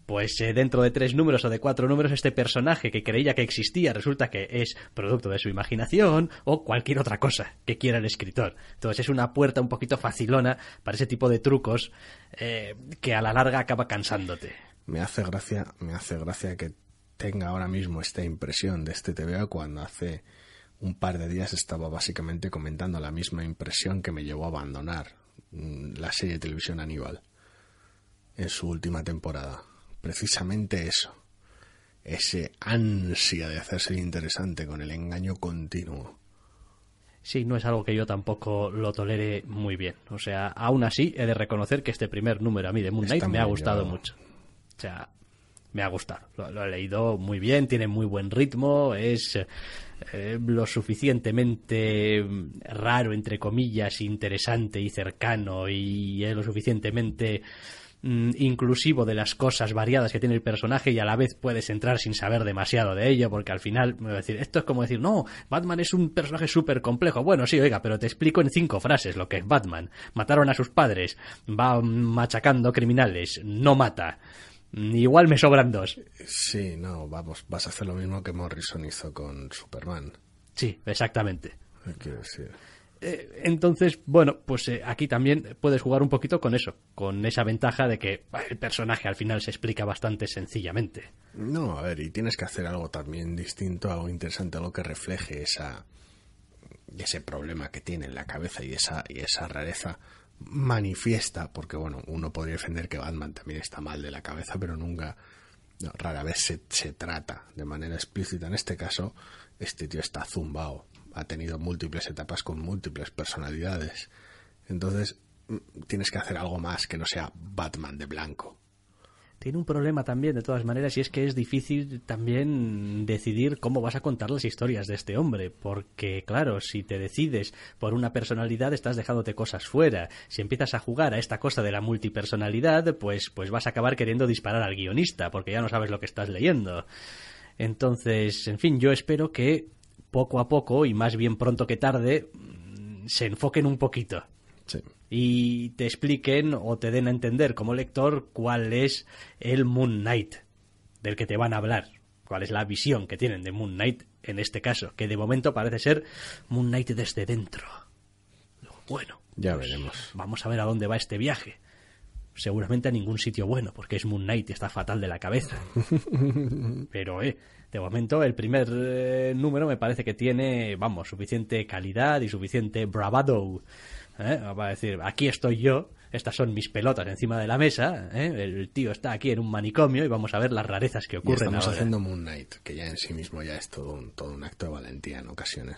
pues eh, dentro de tres números o de cuatro números este personaje que creía que existía resulta que es producto de su imaginación o cualquier otra cosa que quiera el escritor. Entonces es una puerta un poquito facilona para ese tipo de trucos eh, que a la larga acaba cansándote. Me hace gracia, me hace gracia que tenga ahora mismo esta impresión de este TVA cuando hace un par de días estaba básicamente comentando la misma impresión que me llevó a abandonar mm, la serie de televisión Aníbal en su última temporada precisamente eso, ese ansia de hacerse interesante con el engaño continuo. Sí, no es algo que yo tampoco lo tolere muy bien. O sea, aún así he de reconocer que este primer número a mí de Moon Knight me ha gustado mucho. O sea, me ha gustado. Lo, he leído muy bien, tiene muy buen ritmo, es eh, lo suficientemente raro, entre comillas, interesante y cercano, y es lo suficientemente Mm, inclusivo de las cosas variadas que tiene el personaje y a la vez puedes entrar sin saber demasiado de ello, porque al final, decir, esto es como decir, no, Batman es un personaje súper complejo. Bueno, sí, oiga, pero te explico en cinco frases lo que es Batman. Mataron a sus padres, va machacando criminales, no mata. Mm, igual me sobran dos. Sí, no, vamos, vas a hacer lo mismo que Morrison hizo con Superman. Sí, exactamente. Quiero decir. Eh, entonces, bueno, pues eh, aquí también puedes jugar un poquito con eso, con esa ventaja de que el personaje al final se explica bastante sencillamente. No, a ver, y tienes que hacer algo también distinto, algo interesante, algo que refleje esa, ese problema que tiene en la cabeza y esa, y esa rareza manifiesta, porque bueno, uno podría defender que Batman también está mal de la cabeza, pero nunca, rara vez se, se trata de manera explícita. En este caso, este tío está zumbao ha tenido múltiples etapas con múltiples personalidades. Entonces, mm, tienes que hacer algo más que no sea Batman de blanco. Tiene un problema también, de todas maneras, y es que es difícil también decidir cómo vas a contar las historias de este hombre, porque claro, si te decides por una personalidad estás dejándote cosas fuera. Si empiezas a jugar a esta cosa de la multipersonalidad, pues, pues vas a acabar queriendo disparar al guionista, porque ya no sabes lo que estás leyendo. Entonces, en fin, yo espero que poco a poco, y más bien pronto que tarde, se enfoquen un poquito. Y te expliquen o te den a entender como lector cuál es el Moon Knight del que te van a hablar, cuál es la visión que tienen de Moon Knight en este caso, que de momento parece ser Moon Knight desde dentro. Bueno, ya pues veremos. Vamos a ver a dónde va este viaje seguramente a ningún sitio bueno, porque es Moon Knight y está fatal de la cabeza. <laughs> Pero, eh, de momento el primer eh, número me parece que tiene, vamos, suficiente calidad y suficiente bravado. va eh, a decir, aquí estoy yo, estas son mis pelotas encima de la mesa, eh, el tío está aquí en un manicomio y vamos a ver las rarezas que ocurren. estamos haciendo Moon Knight, que ya en sí mismo ya es todo un, todo un acto de valentía en ocasiones.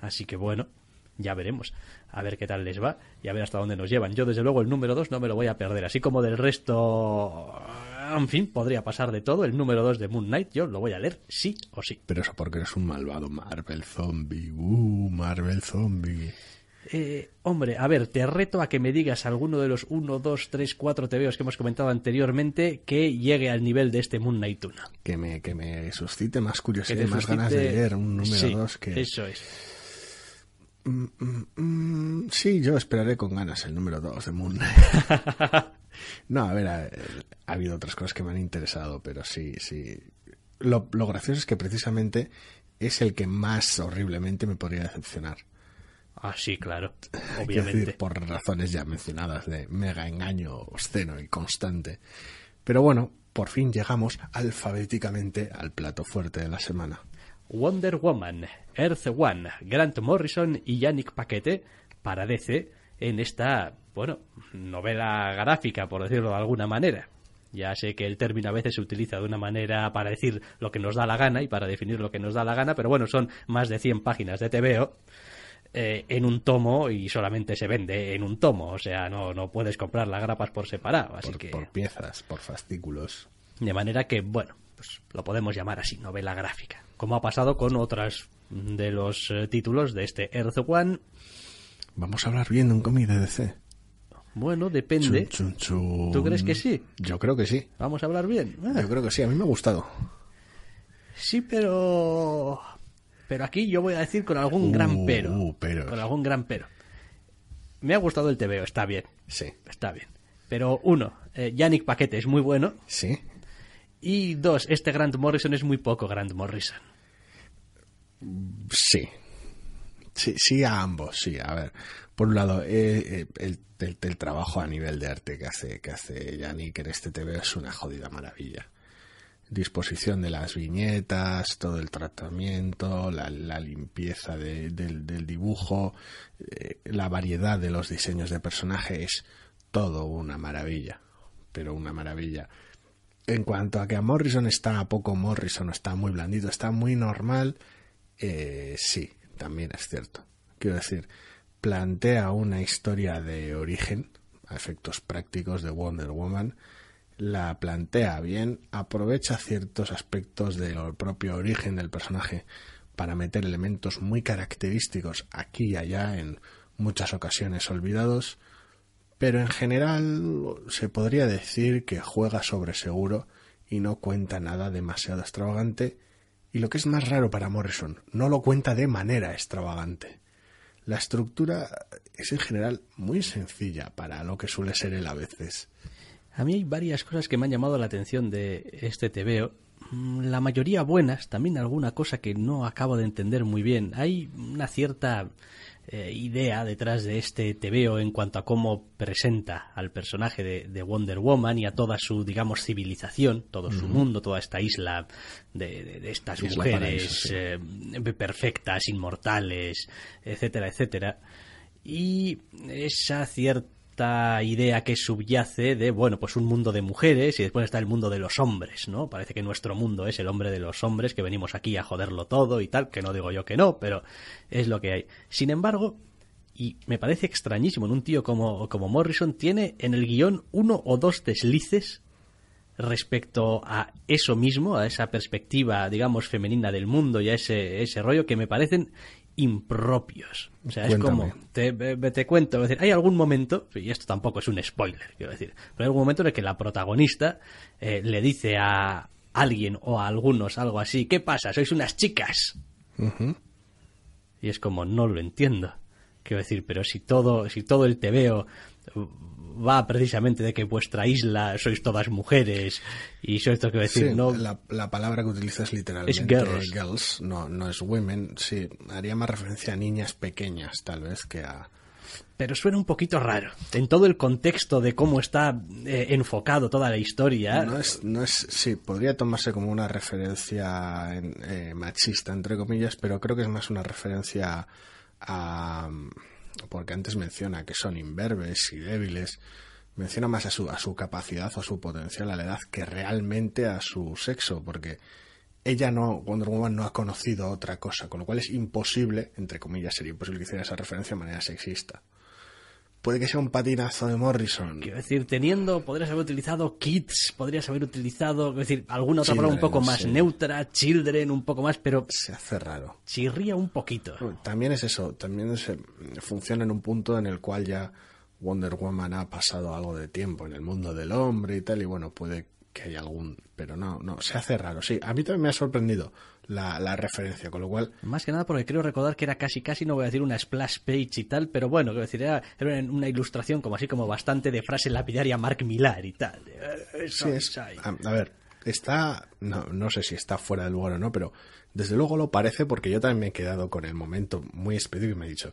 Así que bueno, ya veremos. A ver qué tal les va y a ver hasta dónde nos llevan. Yo, desde luego, el número 2 no me lo voy a perder. Así como del resto. En fin, podría pasar de todo. El número 2 de Moon Knight yo lo voy a leer sí o sí. Pero eso porque eres un malvado Marvel Zombie. Uh, Marvel Zombie. Eh, hombre, a ver, te reto a que me digas alguno de los 1, 2, 3, 4 TVOs que hemos comentado anteriormente que llegue al nivel de este Moon Knight 1. Que me, que me suscite más curiosidad más ganas de leer un número 2 que... Eso es sí, yo esperaré con ganas el número 2 de Moon <laughs> no, a ver, eh, ha, habido otras cosas que me han interesado, pero sí, sí. Lo, gracioso es que precisamente es el que más horriblemente me podría decepcionar. Ah, sí, claro. <laughs> Obviamente. Decir, por razones ya mencionadas de mega engaño obsceno y constante. Pero bueno, por fin llegamos alfabéticamente al plato fuerte de la semana. Wonder Woman, Earth One, Grant Morrison y Yannick Paquete para DC en esta, bueno, novela gráfica, por decirlo de alguna manera. Ya sé que el término a veces se utiliza de una manera para decir lo que nos da la gana y para definir lo que nos da la gana, pero bueno, son más de 100 páginas de TVO eh, en un tomo y solamente se vende en un tomo, o sea, no, no puedes comprar las grapas por separado, así por, que... Por piezas, por fascículos. De manera que, bueno, pues lo podemos llamar así, novela gráfica como ha pasado con otras de los eh, títulos de este Earth One. Vamos a hablar bien de un cómic de DC. Bueno, depende. ¿Tú crees que sí? Yo creo que sí. Vamos a hablar bien. Ah. Yo creo que sí, a mí me ha gustado. Sí, pero. Pero aquí yo voy a decir con algún uh, gran pero. Uh, con algún gran pero. Me ha gustado el TVO, está bien. Sí. Está bien. Pero uno, eh, Yannick Paquete es muy bueno. Sí, y dos, este Grant Morrison es muy poco Grant Morrison. Sí. Sí, sí a ambos, sí. A ver, por un lado, eh, eh, el, trabajo a nivel de arte que hace, que hace en este TV es una jodida maravilla. Disposición de las viñetas, todo el tratamiento, la, limpieza del, dibujo, eh, la variedad de los diseños de personajes es todo una maravilla, pero una maravilla en cuanto a que a Morrison está poco Morrison, está muy blandito, está muy normal, eh, sí, también es cierto. Quiero decir, plantea una historia de origen, a efectos prácticos de Wonder Woman, la plantea bien, aprovecha ciertos aspectos del propio origen del personaje para meter elementos muy característicos aquí y allá en muchas ocasiones olvidados, pero en general se podría decir que juega sobre seguro y no cuenta nada demasiado extravagante, y lo que es más raro para Morrison, no lo cuenta de manera extravagante. La estructura es en general muy sencilla para lo que suele ser él a veces. A mí hay varias cosas que me han llamado la atención de este TVO. Mm, la mayoría buenas, también alguna cosa que no acabo de entender muy bien. Hay una cierta eh, idea detrás de este veo en cuanto a cómo presenta al personaje de, Wonder Woman y a toda su, digamos, civilización, todo su mundo, toda esta isla de, estas mujeres eh, perfectas, inmortales, etcétera, etcétera. Y esa cierta esta idea que subyace de, bueno, pues un mundo de mujeres y después está el mundo de los hombres, ¿no? Parece que nuestro mundo es el hombre de los hombres, que venimos aquí a joderlo todo y tal, que no digo yo que no, pero es lo que hay. Sin embargo, y me parece extrañísimo en un tío como, como Morrison, tiene en el guión uno o dos deslices respecto a eso mismo, a esa perspectiva, digamos, femenina del mundo y a ese, ese rollo que me parecen impropios. O sea, es como, te, cuento, hay algún momento, y esto tampoco es un spoiler, quiero decir, pero hay algún momento en el que la protagonista eh, le dice a alguien o a algunos algo así, ¿qué pasa? Sois unas chicas. Y es como, no lo entiendo. Quiero decir, pero si todo, si todo el veo va precisamente de que vuestra isla sois todas mujeres y sois lo que decir, sí, ¿no? La, palabra que utilizas literalmente es girls. no, no es women. Sí, haría más referencia a niñas pequeñas, tal vez, que a, pero suena un poquito raro. En todo el contexto de cómo está eh, enfocado toda la historia. No es, sí, podría tomarse como una referencia eh, machista, entre comillas, pero creo que es más una referencia a, porque antes menciona que son imberbes y débiles, menciona más a su, a su capacidad o su potencial a la edad que realmente a su sexo, porque ella no, Wonder Woman no ha conocido otra cosa, con lo cual es imposible, entre comillas, sería imposible que hiciera esa referencia de manera sexista puede que sea un patinazo de Morrison. Quiero decir, teniendo, podrías haber utilizado Kids, podrías haber utilizado, quiero decir, alguna otra palabra un poco más neutra, Children, un poco más, pero. Se hace raro. Chirría un poquito. También es eso, también eh, funciona en un punto en el cual ya Wonder Woman ha pasado algo de tiempo en el mundo del hombre y tal, y bueno, puede que hay algún, pero no, no, se hace raro. Sí, a mí también me ha sorprendido la, referencia, con lo cual... Más que nada porque creo recordar que era casi, casi, no voy a decir una splash page y tal, pero bueno, quiero decir, era, una ilustración como así como bastante de frase lapidaria Mark Millar y tal. Sí, a, ver, está, no, sé si está fuera de lugar o no, pero desde luego lo parece porque yo también me he quedado con el momento muy expedito y me he dicho,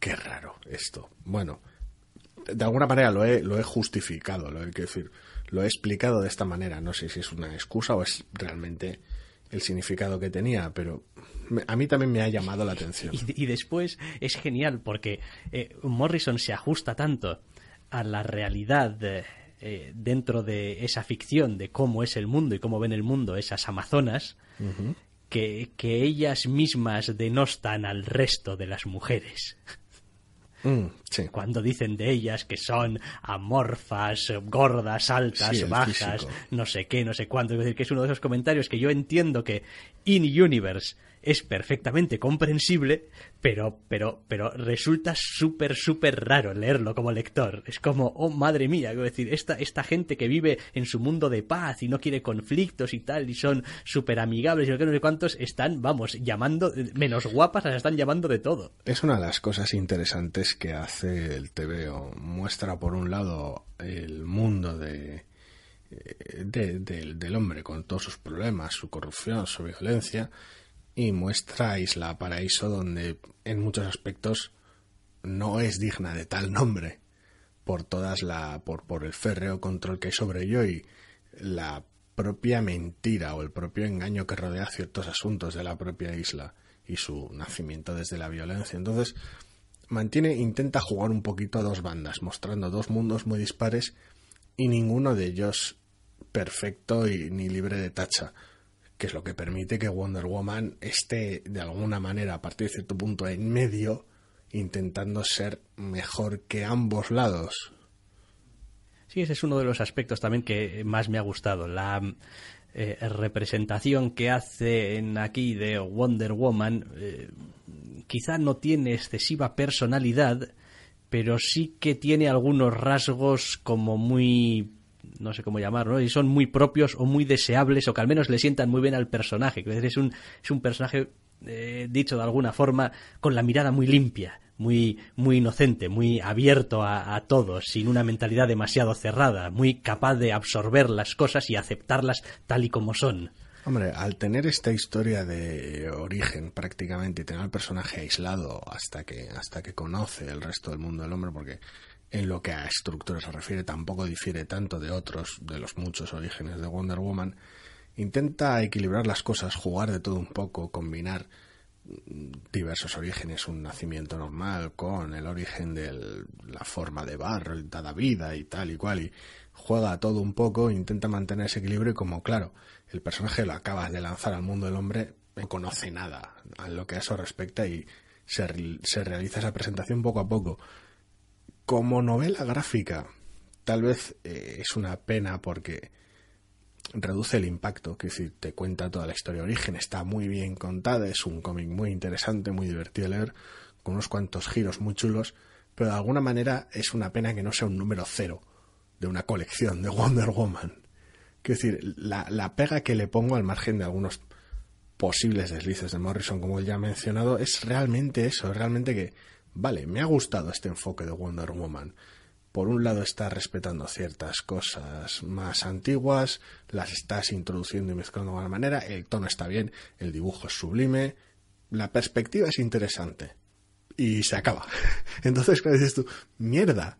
qué raro esto. Bueno, de alguna manera lo he, lo he justificado, lo he que decir lo he explicado de esta manera, no sé si es una excusa o es realmente el significado que tenía, pero a mí también me ha llamado la atención. Y, después es genial porque eh, Morrison se ajusta tanto a la realidad eh, dentro de esa ficción de cómo es el mundo y cómo ven el mundo esas amazonas, que, que ellas mismas denostan al resto de las mujeres. Mm, Cuando dicen de ellas que son amorfas, gordas, altas, bajas, no sé qué, no sé cuánto. Es decir, que es uno de esos comentarios que yo entiendo que in-universe es perfectamente comprensible, pero, pero, pero resulta súper, súper raro leerlo como lector. Es como, oh madre mía, decir, esta, esta gente que vive en su mundo de paz y no quiere conflictos y tal, y son súper amigables y no, que no sé cuántos, están, vamos, llamando, menos guapas, las están llamando de todo. Es una de las cosas interesantes que hace el TVO. Muestra, por un lado, el mundo de, eh, del hombre con todos sus problemas, su corrupción, su violencia, y muestra a Isla Paraíso donde en muchos aspectos no es digna de tal nombre por todas la por, por el férreo control que hay sobre ello y la propia mentira o el propio engaño que rodea ciertos asuntos de la propia isla y su nacimiento desde la violencia. Entonces, mantiene intenta jugar un poquito a dos bandas, mostrando dos mundos muy dispares y ninguno de ellos perfecto y ni libre de tacha que es lo que permite que Wonder Woman esté de alguna manera a partir de cierto punto en medio intentando ser mejor que ambos lados. Sí, ese es uno de los aspectos también que más me ha gustado, la eh, representación que hacen aquí de Wonder Woman. Eh, quizá no tiene excesiva personalidad, pero sí que tiene algunos rasgos como muy no sé cómo llamarlo, y son muy propios o muy deseables o que al menos le sientan muy bien al personaje. Es un, es un personaje, eh, dicho de alguna forma, con la mirada muy limpia, muy, muy inocente, muy abierto a, a todos, sin una mentalidad demasiado cerrada, muy capaz de absorber las cosas y aceptarlas tal y como son. Hombre, al tener esta historia de origen prácticamente y tener al personaje aislado hasta que, hasta que conoce el resto del mundo del hombre, porque en lo que a estructura se refiere, tampoco difiere tanto de otros, de los muchos orígenes de Wonder Woman. Intenta equilibrar las cosas, jugar de todo un poco, combinar mm, diversos orígenes, un nacimiento normal con el origen de la forma de barro, dada vida y tal y cual, y juega todo un poco, intenta mantener ese equilibrio y como claro, el personaje lo acabas de lanzar al mundo del hombre, no conoce nada a lo que a eso respecta y se realiza esa presentación poco a poco como novela gráfica, tal vez eh, es una pena porque reduce el impacto, que si te cuenta toda la historia de origen, está muy bien contada, es un cómic muy interesante, muy divertido de leer, con unos cuantos giros muy chulos, pero de alguna manera es una pena que no sea un número cero de una colección de Wonder Woman. Es decir, la, pega que le pongo al margen de algunos posibles deslices de Morrison, como ya he mencionado, es realmente eso, es realmente que vale, me ha gustado este enfoque de Wonder Woman. Por un lado está respetando ciertas cosas más antiguas, las estás introduciendo y mezclando de alguna manera, el tono está bien, el dibujo es sublime, la perspectiva es interesante. Y se acaba. <laughs> Entonces, ¿qué dices tú? Mierda.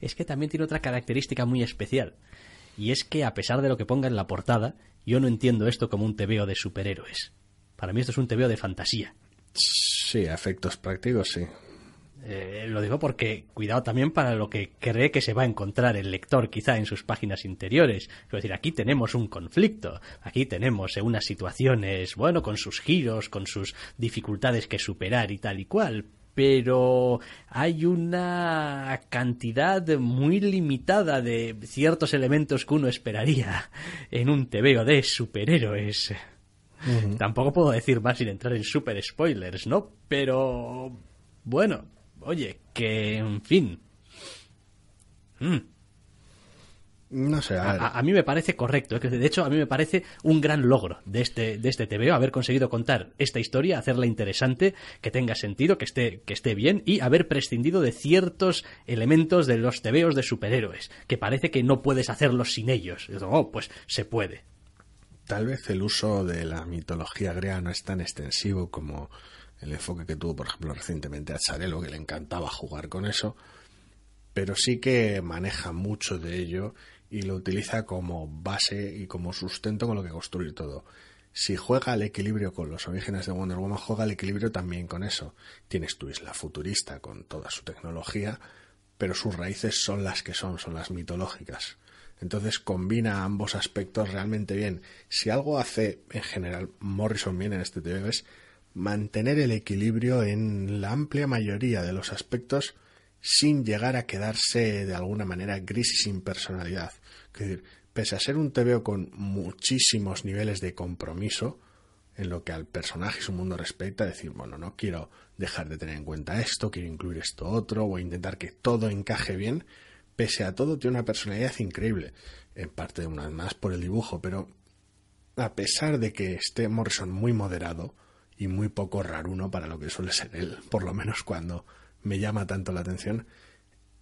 Es que también tiene otra característica muy especial. Y es que a pesar de lo que ponga en la portada, yo no entiendo esto como un tebeo de superhéroes. Para mí esto es un tebeo de fantasía. Sí, efectos prácticos, sí. Eh, lo digo porque cuidado también para lo que cree que se va a encontrar el lector quizá en sus páginas interiores. Es decir, aquí tenemos un conflicto, aquí tenemos eh, unas situaciones, bueno, con sus giros, con sus dificultades que superar y tal y cual, pero hay una cantidad muy limitada de ciertos elementos que uno esperaría en un TVO de superhéroes. Tampoco puedo decir más sin entrar en super spoilers, ¿no? Pero bueno, Oye, que en fin. Mm. No sé, a, mí me parece correcto. ¿eh? De hecho, a mí me parece un gran logro de este, de este TVO haber conseguido contar esta historia, hacerla interesante, que tenga sentido, que esté, que esté bien y haber prescindido de ciertos elementos de los tebeos de superhéroes, que parece que no puedes hacerlos sin ellos. digo, oh, pues se puede. Tal vez el uso de la mitología griega no es tan extensivo como el enfoque que tuvo, por ejemplo, recientemente a Charelo, que le encantaba jugar con eso, pero sí que maneja mucho de ello y lo utiliza como base y como sustento con lo que construir todo. Si juega al equilibrio con los orígenes de Wonder Woman, juega al equilibrio también con eso. Tienes tu isla futurista con toda su tecnología, pero sus raíces son las que son, son las mitológicas. Entonces combina ambos aspectos realmente bien. Si algo hace en general Morrison bien en este TV es mantener el equilibrio en la amplia mayoría de los aspectos sin llegar a quedarse de alguna manera gris y sin personalidad. Es decir, pese a ser un TVO con muchísimos niveles de compromiso, en lo que al personaje y su mundo respecta, decir, bueno, no quiero dejar de tener en cuenta esto, quiero incluir esto otro, o intentar que todo encaje bien, pese a todo tiene una personalidad increíble, en parte una vez más por el dibujo, pero a pesar de que esté Morrison muy moderado, y muy poco raruno para lo que suele ser él, por lo menos cuando me llama tanto la atención.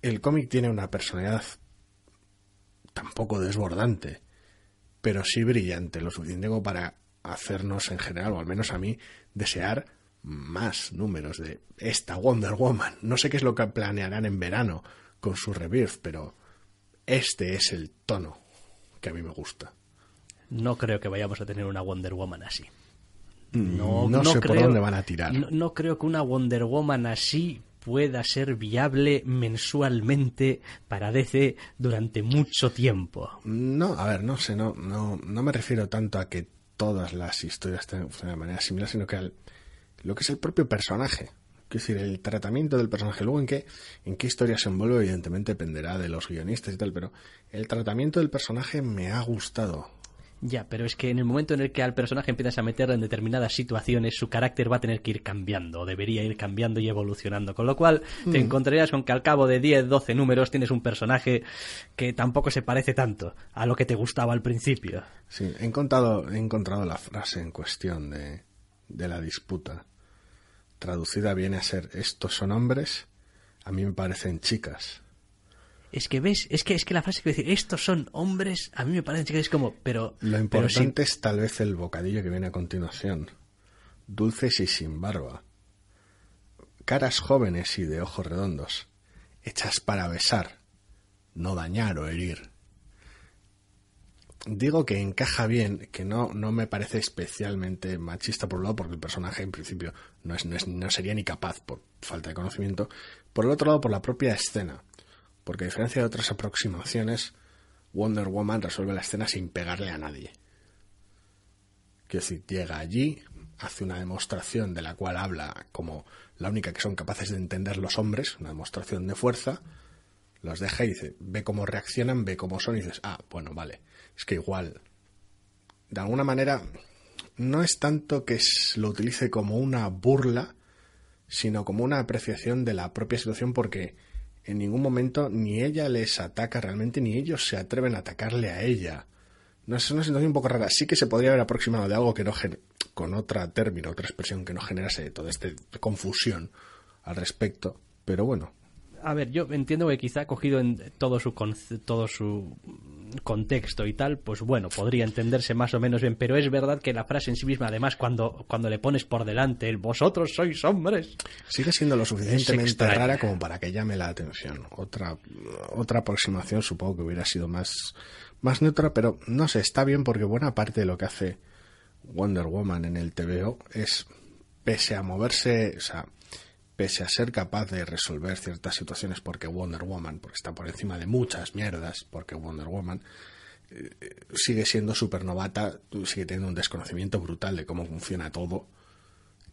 El cómic tiene una personalidad tampoco desbordante, pero sí brillante, lo suficiente como para hacernos en general, o al menos a mí, desear más números de esta Wonder Woman. No sé qué es lo que planearán en verano con su rebirth, pero este es el tono que a mí me gusta. No creo que vayamos a tener una Wonder Woman así. Mm, no, sé creo, por dónde van a tirar. No, creo que una Wonder Woman así pueda ser viable mensualmente para DC durante mucho tiempo. No, a ver, no sé, no, no, me refiero tanto a que todas las historias estén de manera similar, sino que al, lo que es el propio personaje. Es decir, el tratamiento del personaje. Luego, en qué, en qué historia se envuelve, evidentemente dependerá de los guionistas y tal, pero el tratamiento del personaje me ha gustado. Ya, pero es que en el momento en el que al personaje empiezas a meterlo en determinadas situaciones, su carácter va a tener que ir cambiando, o debería ir cambiando y evolucionando. Con lo cual, te mm. encontrarías con que al cabo de 10, 12 números tienes un personaje que tampoco se parece tanto a lo que te gustaba al principio. Sí, he encontrado, he encontrado la frase en cuestión de, de la disputa. Traducida viene a ser: estos son hombres, a mí me parecen chicas es que ves, es que es que la frase que decir, estos son hombres, a mí me parece que es como, pero lo importante es tal vez el bocadillo que viene a continuación. Dulces y sin barba. Caras jóvenes y de ojos redondos, hechas para besar, no dañar o herir. Digo que encaja bien, que no, no me parece especialmente machista por un lado, porque el personaje en principio no, no, es, no sería ni capaz por falta de conocimiento, por el otro lado por la propia escena porque a diferencia de otras aproximaciones, Wonder Woman resuelve la escena sin pegarle a nadie. Que si llega allí, hace una demostración de la cual habla como la única que son capaces de entender los hombres, una demostración de fuerza, los deja y dice, ve cómo reaccionan, ve cómo son y dices, ah, bueno, vale, es que igual, de alguna manera, no es tanto que lo utilice como una burla, sino como una apreciación de la propia situación porque en ningún momento ni ella les ataca realmente, ni ellos se atreven a atacarle a ella. No, es una situación un poco rara. Sí que se podría haber aproximado de algo que no con otra término, otra expresión que no generase toda esta confusión al respecto. Pero bueno, a ver, yo entiendo que quizá ha cogido en todo su todo su contexto y tal, pues bueno, podría entenderse más o menos bien, pero es verdad que la frase en sí misma, además, cuando, cuando le pones por delante el vosotros sois hombres, sigue siendo lo suficientemente rara como para que llame la atención. Otra, otra aproximación supongo que hubiera sido más, más neutra, pero no sé, está bien porque buena parte de lo que hace Wonder Woman en el TVO es, pese a moverse, o sea, pese a ser capaz de resolver ciertas situaciones porque Wonder Woman, porque está por encima de muchas mierdas, porque Wonder Woman eh, eh, sigue siendo supernovata, sigue teniendo un desconocimiento brutal de cómo funciona todo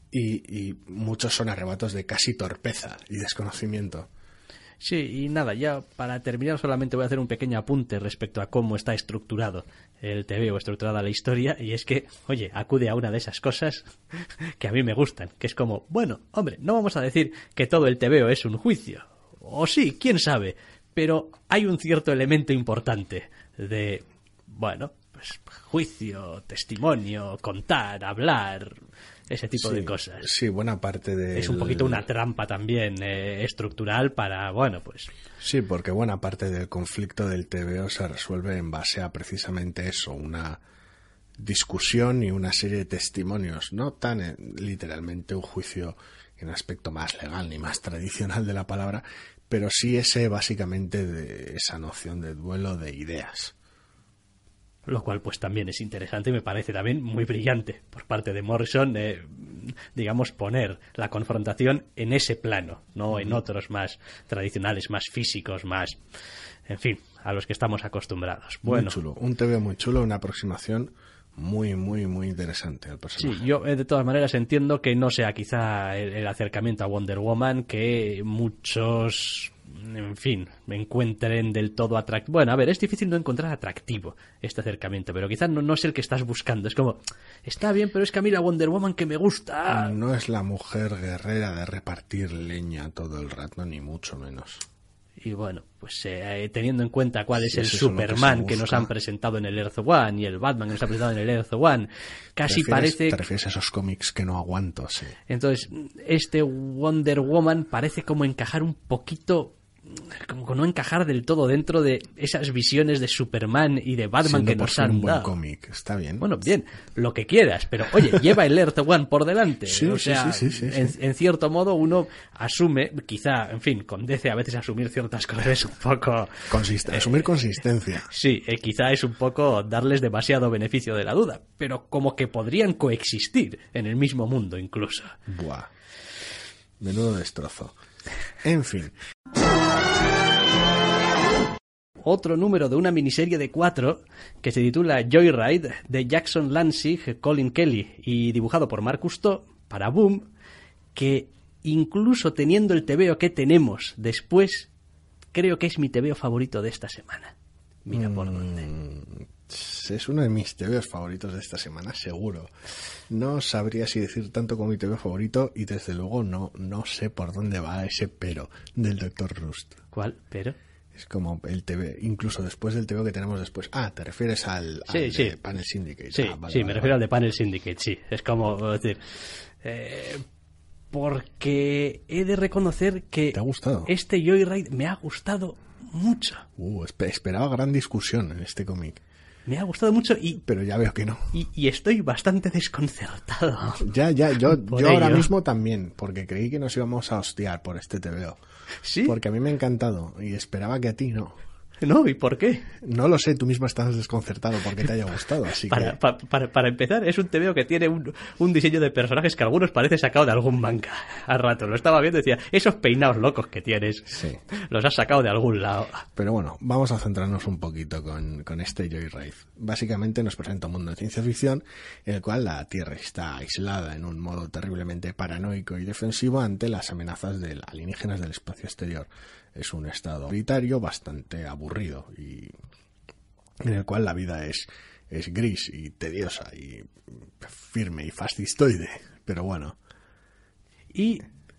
y muchos son arrebatos de casi torpeza y desconocimiento. Sí, y nada, ya para terminar solamente voy a hacer un pequeño apunte respecto a cómo está estructurado el TV o estructurada la historia, y es que, oye, acude a una de esas cosas <laughs> que a mí me gustan, que es como, bueno, hombre, no vamos a decir que todo el TV es un juicio, o sí, quién sabe, pero hay un cierto elemento importante de, bueno, pues juicio, testimonio, contar, hablar, ese tipo de cosas. Sí, buena parte de... Es un poquito una trampa también eh, estructural para, bueno, pues... Sí, porque buena parte del conflicto del TVO se resuelve en base a precisamente eso, una discusión y una serie de testimonios, no tan eh, literalmente un juicio en aspecto más legal ni más tradicional de la palabra, pero sí ese básicamente de esa noción de duelo de ideas lo cual pues también es interesante y me parece también muy brillante por parte de Morrison, eh, digamos, poner la confrontación en ese plano, no en otros más tradicionales, más físicos, más, en fin, a los que estamos acostumbrados. Bueno, muy chulo, un TV muy chulo, una aproximación muy, muy, muy interesante al personaje. Sí, yo eh, de todas maneras entiendo que no sea quizá el acercamiento a Wonder Woman que muchos en fin, me encuentren del todo atractivo. Bueno, a ver, es difícil no encontrar atractivo este acercamiento, pero quizás no, no, es el que estás buscando. Es como, está bien, pero es que a mí la Wonder Woman que me gusta. No es la mujer guerrera de repartir leña todo el rato, ni mucho menos. Y bueno, pues eh, teniendo en cuenta cuál es el Superman que, nos han presentado en el Earth One y el Batman que nos ha presentado en el Earth One, casi parece... Te a esos cómics que no aguanto, sí. Entonces, este Wonder Woman parece como encajar un poquito como no encajar del todo dentro de esas visiones de Superman y de Batman que nos han un buen cómic, está bien. Bueno, bien, lo que quieras, pero oye, <laughs> lleva el Earth One por delante. o sea, en, cierto modo uno asume, quizá, en fin, condece a veces asumir ciertas cosas es un poco... Consiste, eh, asumir consistencia. Sí, eh, quizá es un poco darles demasiado beneficio de la duda, pero como que podrían coexistir en el mismo mundo incluso. Buah. Menudo destrozo. En fin, otro número de una miniserie de cuatro que se titula Joyride de Jackson Lansing, Colin Kelly y dibujado por Mark Cousteau para Boom, que incluso teniendo el tebeo que tenemos después, creo que es mi tebeo favorito de esta semana. Mira por mm, dónde. Es uno de mis tebeos favoritos de esta semana, seguro. No sabría si decir tanto como mi tebeo favorito y desde luego no, no sé por dónde va ese pero del Dr. Rust. ¿Cuál pero? Es como el TV, incluso después del TV que tenemos después. Ah, te refieres al, Panel Syndicate. Sí, ah, sí, me refiero al de Panel Syndicate, sí. Es como decir. Eh, porque he de reconocer que. ¿Te ha gustado? Este Joyride me ha gustado mucho. Uh, esperaba gran discusión en este cómic. Me ha gustado mucho y... Pero ya veo que no. Y, estoy bastante desconcertado. Ya, ya, yo, <laughs> ahora mismo también, porque creí que nos íbamos a hostiar por este TVO. ¿Sí? Porque a mí me ha encantado y esperaba que a ti no. <laughs> ¿No? ¿Y por qué? No lo sé, tú mismo estás desconcertado porque te haya gustado. Así <laughs> para, que... para, empezar, es un TVO que tiene un, diseño de personajes que algunos parece sacado de algún manga. Al rato lo estaba viendo y decía, esos peinados locos que tienes, sí. <laughs> los has sacado de algún lado. Pero bueno, vamos a centrarnos un poquito con, este Joy Raid. Básicamente nos presenta un mundo de ciencia ficción en el cual la Tierra está aislada en un modo terriblemente paranoico y defensivo ante las amenazas de alienígenas del espacio exterior es un estado solitario bastante aburrido y en el cual la vida es, es gris y tediosa y firme y fascistoide, pero bueno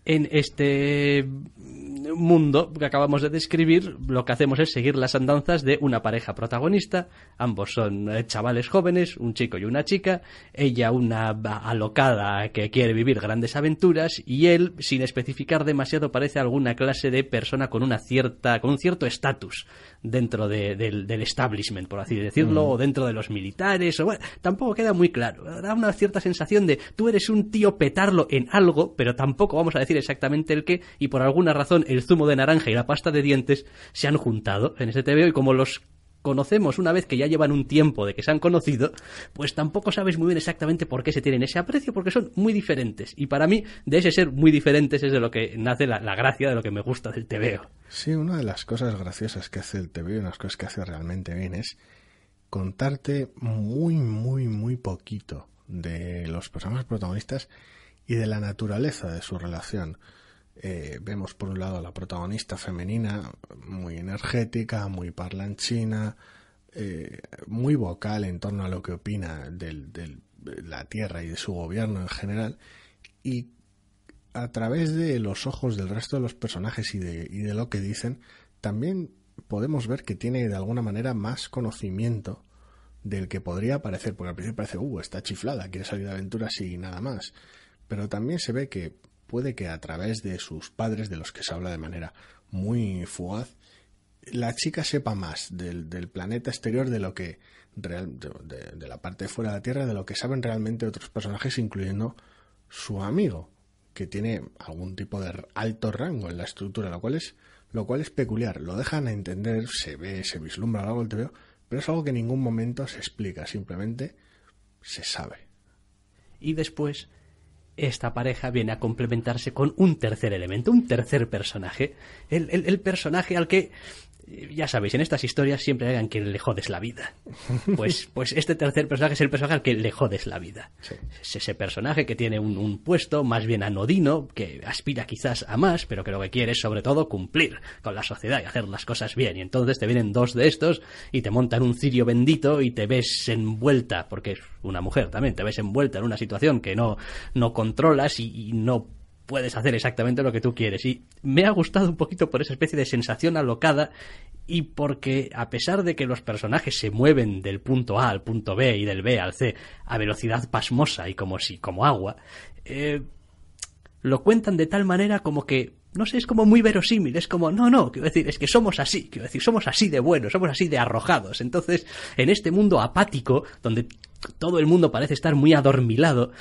en este mundo que acabamos de describir, lo que hacemos es seguir las andanzas de una pareja protagonista. Ambos son eh, chavales jóvenes, un chico y una chica. Ella una alocada que quiere vivir grandes aventuras y él, sin especificar demasiado, parece alguna clase de persona con una cierta, con un cierto estatus dentro del, establishment, por así decirlo, mm. o dentro de los militares, o bueno, tampoco queda muy claro. Da una cierta sensación de tú eres un tío petarlo en algo, pero tampoco vamos a decir exactamente el qué, y por alguna razón el zumo de naranja y la pasta de dientes se han juntado en ese TVO y como los conocemos una vez que ya llevan un tiempo de que se han conocido, pues tampoco sabes muy bien exactamente por qué se tienen ese aprecio, porque son muy diferentes. Y para mí, de ese ser muy diferentes es de lo que nace la, la gracia, de lo que me gusta del TVO. Sí, una de las cosas graciosas que hace el TV, una de las cosas que hace realmente bien es contarte muy, muy, muy poquito de los personajes protagonistas y de la naturaleza de su relación. Eh, vemos por un lado a la protagonista femenina, muy energética, muy parlanchina, eh, muy vocal en torno a lo que opina del, de la Tierra y de su gobierno en general, y a través de los ojos del resto de los personajes y de, y de lo que dicen, también podemos ver que tiene de alguna manera más conocimiento del que podría parecer, porque al principio parece, uh, está chiflada, quiere salir de aventuras y nada más. Pero también se ve que puede que a través de sus padres, de los que se habla de manera muy fugaz, la chica sepa más del, del planeta exterior de lo que de, la parte fuera de la Tierra, de lo que saben realmente otros personajes, incluyendo su amigo que tiene algún tipo de alto rango en la estructura, lo cual es, lo cual es peculiar. Lo dejan a entender, se ve, se vislumbra a lo largo pero es algo que en ningún momento se explica, simplemente se sabe. Y después, esta pareja viene a complementarse con un tercer elemento, un tercer personaje. el personaje al que eh, ya sabéis, en estas historias siempre hay alguien que le jodes la vida. Pues, <laughs> pues este tercer personaje es el personaje al que le jodes la vida. Es ese personaje que tiene un, puesto más bien anodino, que aspira quizás a más, pero que lo que quiere es sobre todo cumplir con la sociedad y hacer las cosas bien. Y entonces te vienen dos de estos y te montan un cirio bendito y te ves envuelta, porque es una mujer también, te ves envuelta en una situación que no, no controlas y, y no puedes hacer exactamente lo que tú quieres. Y me ha gustado un poquito por esa especie de sensación alocada y porque a pesar de que los personajes se mueven del punto A al punto B y del B al C a velocidad pasmosa y como si como agua, eh, lo cuentan de tal manera como que no sé, es como muy verosímil, es como, no, no, quiero decir, es que somos así, quiero decir, somos así de buenos, somos así de arrojados. Entonces, en este mundo apático, donde todo el mundo parece estar muy adormilado,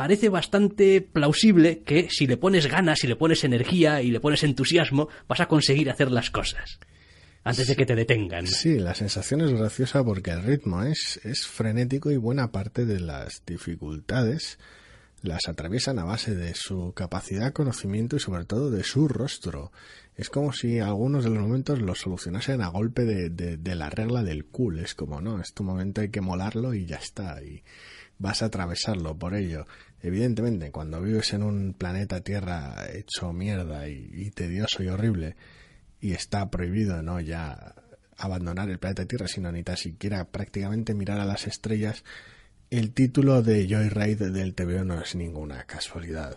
parece bastante plausible que si le pones ganas, si le pones energía y le pones entusiasmo, vas a conseguir hacer las cosas antes de que te detengan. Sí, la sensación es graciosa porque el ritmo es, es frenético y buena parte de las dificultades las atraviesan a base de su capacidad, conocimiento y sobre todo de su rostro. Es como si algunos de los momentos los solucionasen a golpe de, la regla del cool. Es como, no, es tu momento hay que molarlo y ya está. Y vas a atravesarlo por ello. Evidentemente, cuando vives en un planeta Tierra hecho mierda y, tedioso y horrible, y está prohibido no ya abandonar el planeta Tierra, sino ni tan siquiera prácticamente mirar a las estrellas, el título de Joyride del TVO no es ninguna casualidad.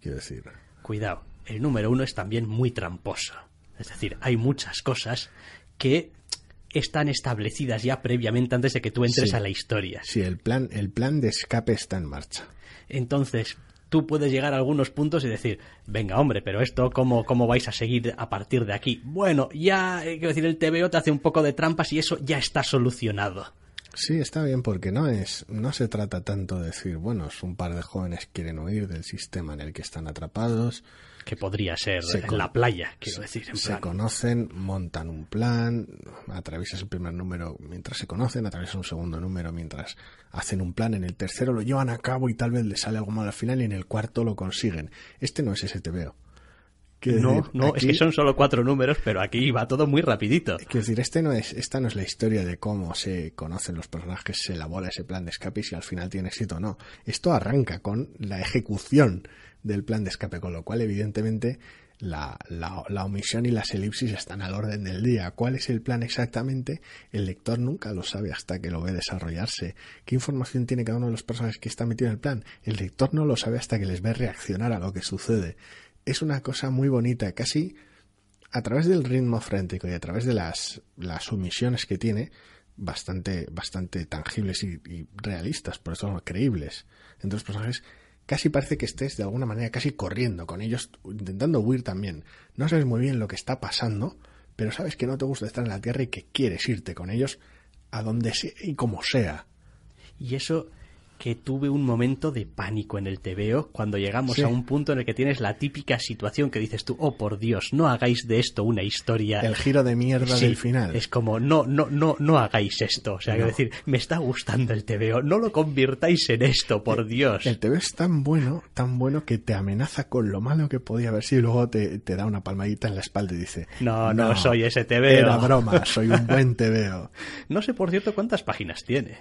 Quiero decir. Cuidado, el número uno es también muy tramposo. Es decir, hay muchas cosas que están establecidas ya previamente antes de que tú entres a la historia. Sí, el plan, el plan de escape está en marcha. Entonces, tú puedes llegar a algunos puntos y decir, venga hombre, pero esto, ¿cómo, cómo vais a seguir a partir de aquí? Bueno, ya, eh, quiero decir, el TVO te hace un poco de trampas y eso ya está solucionado. Sí, está bien porque no es, no se trata tanto de decir, bueno, un par de jóvenes quieren huir del sistema en el que están atrapados, que podría ser la playa, quiero decir. se conocen, montan un plan, ...atraviesan el primer número mientras se conocen, ...atraviesan un segundo número mientras hacen un plan, en el tercero lo llevan a cabo y tal vez le sale algo mal al final y en el cuarto lo consiguen. Este no es ese veo no, no, es que son solo cuatro números, pero aquí va todo muy rapidito. Quiero decir, este no es, esta no es la historia de cómo se conocen los personajes, se elabora ese plan de escape y si al final tiene éxito o no. Esto arranca con la ejecución del plan de escape, con lo cual evidentemente la, omisión y las elipsis están al orden del día. ¿Cuál es el plan exactamente? El lector nunca lo sabe hasta que lo ve desarrollarse. ¿Qué información tiene cada uno de los personajes que está metido en el plan? El lector no lo sabe hasta que les ve reaccionar a lo que sucede. Es una cosa muy bonita, casi a través del ritmo frenético y a través de las, las omisiones que tiene, bastante, bastante tangibles y, y realistas, por eso son creíbles. Entre los personajes casi parece que estés de alguna manera casi corriendo con ellos, intentando huir también. No sabes muy bien lo que está pasando, pero sabes que no te gusta estar en la Tierra y que quieres irte con ellos a donde sea y como sea. Y eso que tuve un momento de pánico en el TVO cuando llegamos a un punto en el que tienes la típica situación que dices tú, oh por Dios, no hagáis de esto una historia. El giro de mierda del final. Es como, no, no, no, no hagáis esto. O sea, que decir, me está gustando el TVO, no lo convirtáis en esto, por Dios. El TVO es tan bueno, tan bueno que te amenaza con lo malo que podía haber sido y luego te, da una palmadita en la espalda y dice, no, no, soy ese TVO. Era broma, soy un buen TVO. <laughs> no sé, por cierto, cuántas páginas tiene.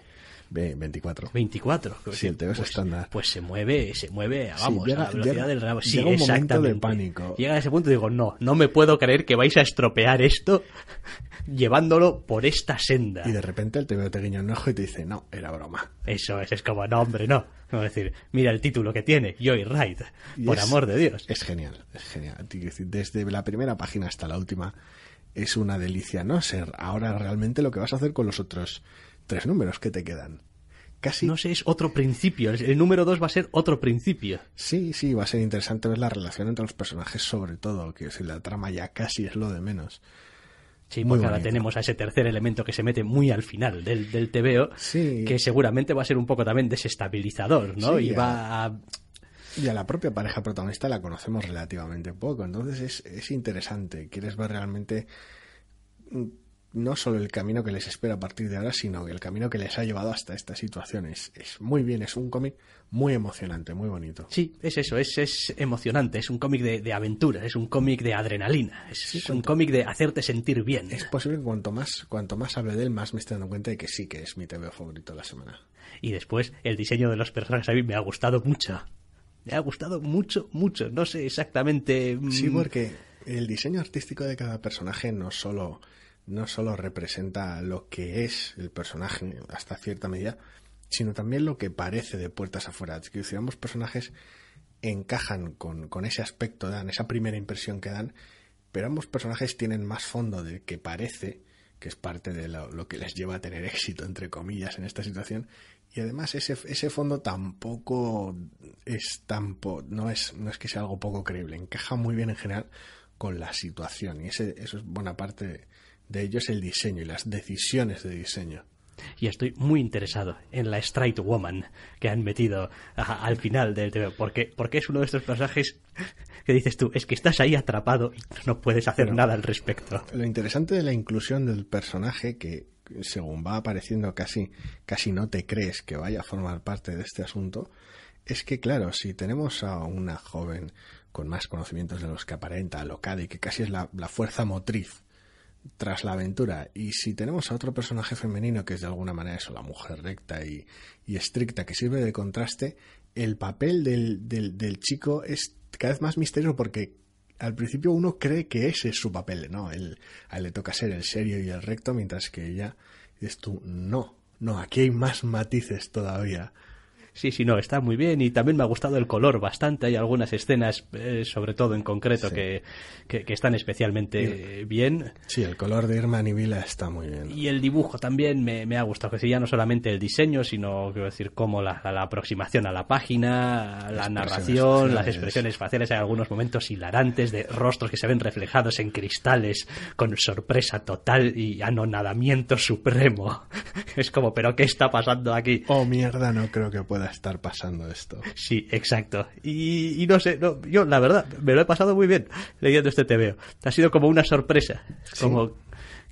24. 24. el pues, estándar. Pues se mueve, se mueve, vamos, a la velocidad del Sí, llega de pánico. Llega a ese punto y digo, no, no me puedo creer que vais a estropear esto llevándolo por esta senda. Y de repente el TVO te guiña un ojo y te dice, no, era broma. Eso es, es como, no, hombre, no. Vamos decir, mira el título que tiene, Joy Ride, por amor de Dios. Es genial, es genial. Desde la primera página hasta la última es una delicia, ¿no? Ser ahora realmente lo que vas a hacer con los otros tres números que te quedan. Casi... No sé, es otro principio. El número dos va a ser otro principio. Sí, sí, va a ser interesante ver la relación entre los personajes, sobre todo, que si la trama ya casi es lo de menos. Sí, porque ahora tenemos a ese tercer elemento que se mete muy al final del, del TVO, sí. que seguramente va a ser un poco también desestabilizador, ¿no? y va a... Y a la propia pareja protagonista la conocemos relativamente poco, entonces es, es interesante. Quieres ver realmente no solo el camino que les espera a partir de ahora, sino el camino que les ha llevado hasta esta situación. Es, es muy bien, es un cómic muy emocionante, muy bonito. Sí, es eso, es, es emocionante, es un cómic de, aventura, es un cómic de adrenalina, es, un cómic de hacerte sentir bien. Es posible que cuanto más, cuanto más hable de él, más me esté dando cuenta de que sí que es mi TV favorito de la semana. Y después, el diseño de los personajes a mí me ha gustado mucho. Me ha gustado mucho, mucho. No sé exactamente. Mm, sí, porque el diseño artístico de cada personaje no solo no solo representa lo que es el personaje hasta cierta medida, sino también lo que parece de puertas afuera. Es que ambos personajes encajan con, con ese aspecto, dan esa primera impresión que dan, pero ambos personajes tienen más fondo de que parece, que es parte de lo, que les lleva a tener éxito, entre comillas, en esta situación. Y además ese, fondo tampoco es tan... no, es, no es que sea algo poco creíble, encaja muy bien en general con la situación. Y ese, eso es buena parte de ellos el diseño y las decisiones de diseño. Y estoy muy interesado en la Straight Woman que han metido al final del TV, porque, es uno de estos personajes que dices tú, es que estás ahí atrapado y no puedes hacer nada al respecto. Lo interesante de la inclusión del personaje que según va apareciendo casi, casi no te crees que vaya a formar parte de este asunto, es que claro, si tenemos a una joven con más conocimientos de los que aparenta, alocada y que casi es la fuerza motriz tras la aventura. Y si tenemos a otro personaje femenino que es de alguna manera eso, la mujer recta y, y estricta, que sirve de contraste, el papel del, del, del, chico es cada vez más misterioso porque al principio uno cree que ese es su papel, ¿no? Él, a él le toca ser el serio y el recto, mientras que ella es tú, no, no, aquí hay más matices todavía Sí, sí, no, está muy bien y también me ha gustado el color bastante. Hay algunas escenas, eh, sobre todo en concreto, que, están especialmente bien. Sí, el color de Irma Nibila está muy bien. Y el dibujo también me, ha gustado, que sí, ya no solamente el diseño, sino, quiero decir, cómo la, aproximación a la página, la narración, las expresiones faciales, hay algunos momentos hilarantes de rostros que se ven reflejados en cristales con sorpresa total y anonadamiento supremo. <laughs> Es como, pero ¿qué está pasando aquí? Oh, mierda, no creo que pueda estar pasando esto. Sí, exacto. Y, no sé, yo la verdad me lo he pasado muy bien leyendo este TVO. Ha sido como una sorpresa. Como,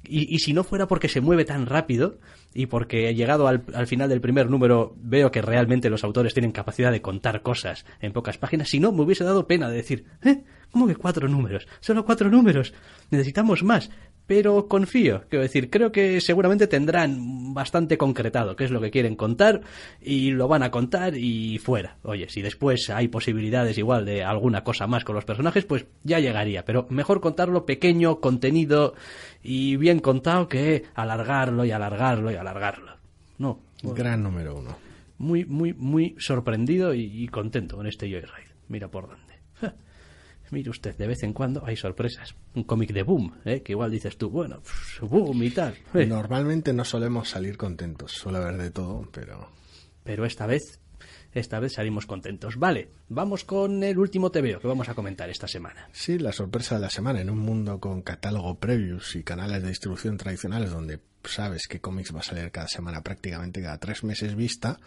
y, si no fuera porque se mueve tan rápido y porque he llegado al, al final del primer número veo que realmente los autores tienen capacidad de contar cosas en pocas páginas, si no me hubiese dado pena de decir, ¿eh? ¿Cómo que cuatro números? Solo cuatro números. Necesitamos más pero confío, quiero decir, creo que seguramente tendrán bastante concretado qué es lo que quieren contar y lo van a contar y fuera. Oye, si después hay posibilidades igual de alguna cosa más con los personajes, pues ya llegaría, pero mejor contarlo pequeño, contenido y bien contado que alargarlo y alargarlo y alargarlo. No. Gran número uno. Muy, muy, muy sorprendido y, contento con este Joyride. Mira por dónde. Mire usted, de vez en cuando hay sorpresas. Un cómic de boom, ¿eh? que igual dices tú, bueno, boom y tal. Eh. Eh. Normalmente no solemos salir contentos, suele haber de todo, pero... Pero esta vez, esta vez salimos contentos. Vale, vamos con el último TVO que vamos a comentar esta semana. Sí, la sorpresa de la semana. En un mundo con catálogo previos y canales de distribución tradicionales donde sabes qué cómics va a salir cada semana, prácticamente cada tres meses vista,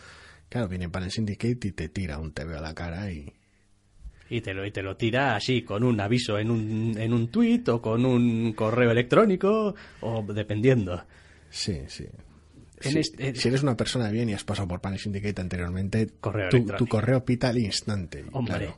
claro, viene para el Syndicate y te tira un TVO a la cara y y te lo, y te lo tira así, con un aviso en un, en tuit o con un correo electrónico, o dependiendo. Sí, sí. Este, eh, si, eres una persona bien y has pasado por Panic Syndicate anteriormente, tu, correo pita al instante. Hombre.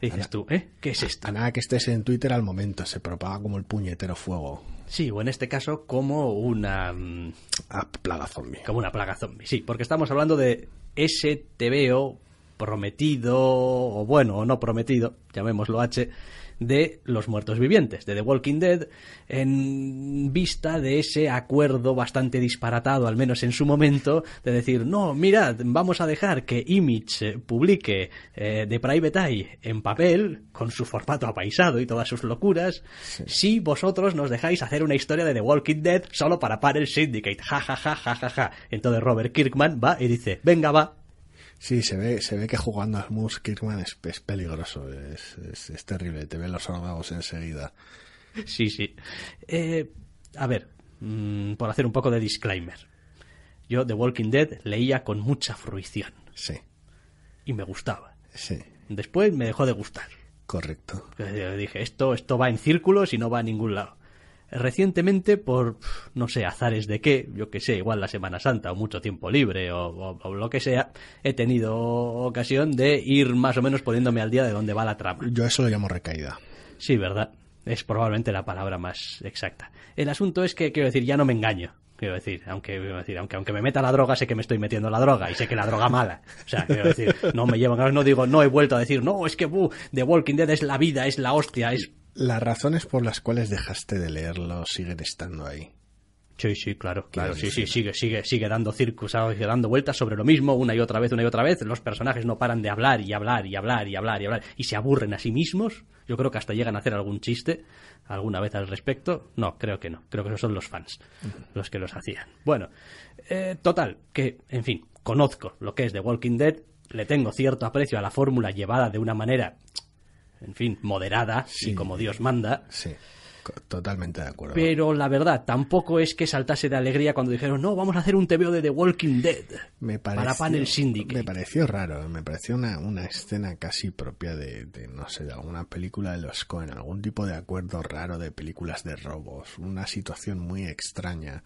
dices tú, ¿eh? ¿Qué es esto? A nada que estés en Twitter al momento, se propaga como el puñetero fuego. Sí, o en este caso como una... Mm, ah, plaga zombie. Como una plaga zombie, sí, porque estamos hablando de STBO prometido, o bueno, o no prometido, llamémoslo H, de los muertos vivientes, de The Walking Dead, en vista de ese acuerdo bastante disparatado, al menos en su momento, de decir, no, mirad, vamos a dejar que Image eh, publique de eh, The Private Eye en papel, con su formato apaisado y todas sus locuras, si vosotros nos dejáis hacer una historia de The Walking Dead solo para el Syndicate, ja, ja, ja, ja, ja, ja. Entonces Robert Kirkman va y dice, venga, va, Sí, se ve, se ve que jugando al Moose Kirkman es, peligroso, es, terrible, te ven los soldados enseguida. Sí, sí. Eh, a ver, mm, por hacer un poco de disclaimer. Yo The Walking Dead leía con mucha fruición. Sí. Y me gustaba. Sí. Después me dejó de gustar. Correcto. Eh, dije, esto, esto va en círculos y no va a ningún lado recientemente por, no sé, azares de qué, yo que sé, igual la Semana Santa o mucho tiempo libre o, lo que sea, he tenido ocasión de ir más o menos poniéndome al día de dónde va la trama. Yo eso lo llamo recaída. Sí, ¿verdad? Es probablemente la palabra más exacta. El asunto es que, quiero decir, ya no me engaño. Quiero decir, aunque, quiero decir, aunque, aunque me meta la droga, sé que me estoy metiendo la droga y sé que la droga mala. O sea, quiero decir, no me llevan, no digo, no he vuelto a decir, no, es que, The Walking Dead es la vida, es la hostia, es las razones por las cuales dejaste de leerlo siguen estando ahí. Sí, sí, claro, claro, sí, sí, sigue, sigue, sigue dando circus, ah, sigue dando vueltas sobre lo mismo una y otra vez, una y otra vez. Los personajes no paran de hablar y hablar y hablar y hablar y hablar y se aburren a sí mismos. Yo creo que hasta llegan a hacer algún chiste alguna vez al respecto. No, creo que no. Creo que esos son los fans los que los hacían. Bueno, eh, total, que, en fin, conozco lo que es The Walking Dead, le tengo cierto aprecio a la fórmula llevada de una manera en fin, moderada sí. y como Dios manda. Sí. Totalmente de acuerdo. Pero la verdad, tampoco es que saltase de alegría cuando dijeron, no, vamos a hacer un TVO de The Walking Dead me para Panel Syndicate. Me pareció raro, me pareció una, una escena casi propia de, no sé, de alguna película de los Cohen, algún tipo de acuerdo raro de películas de robos, una situación muy extraña.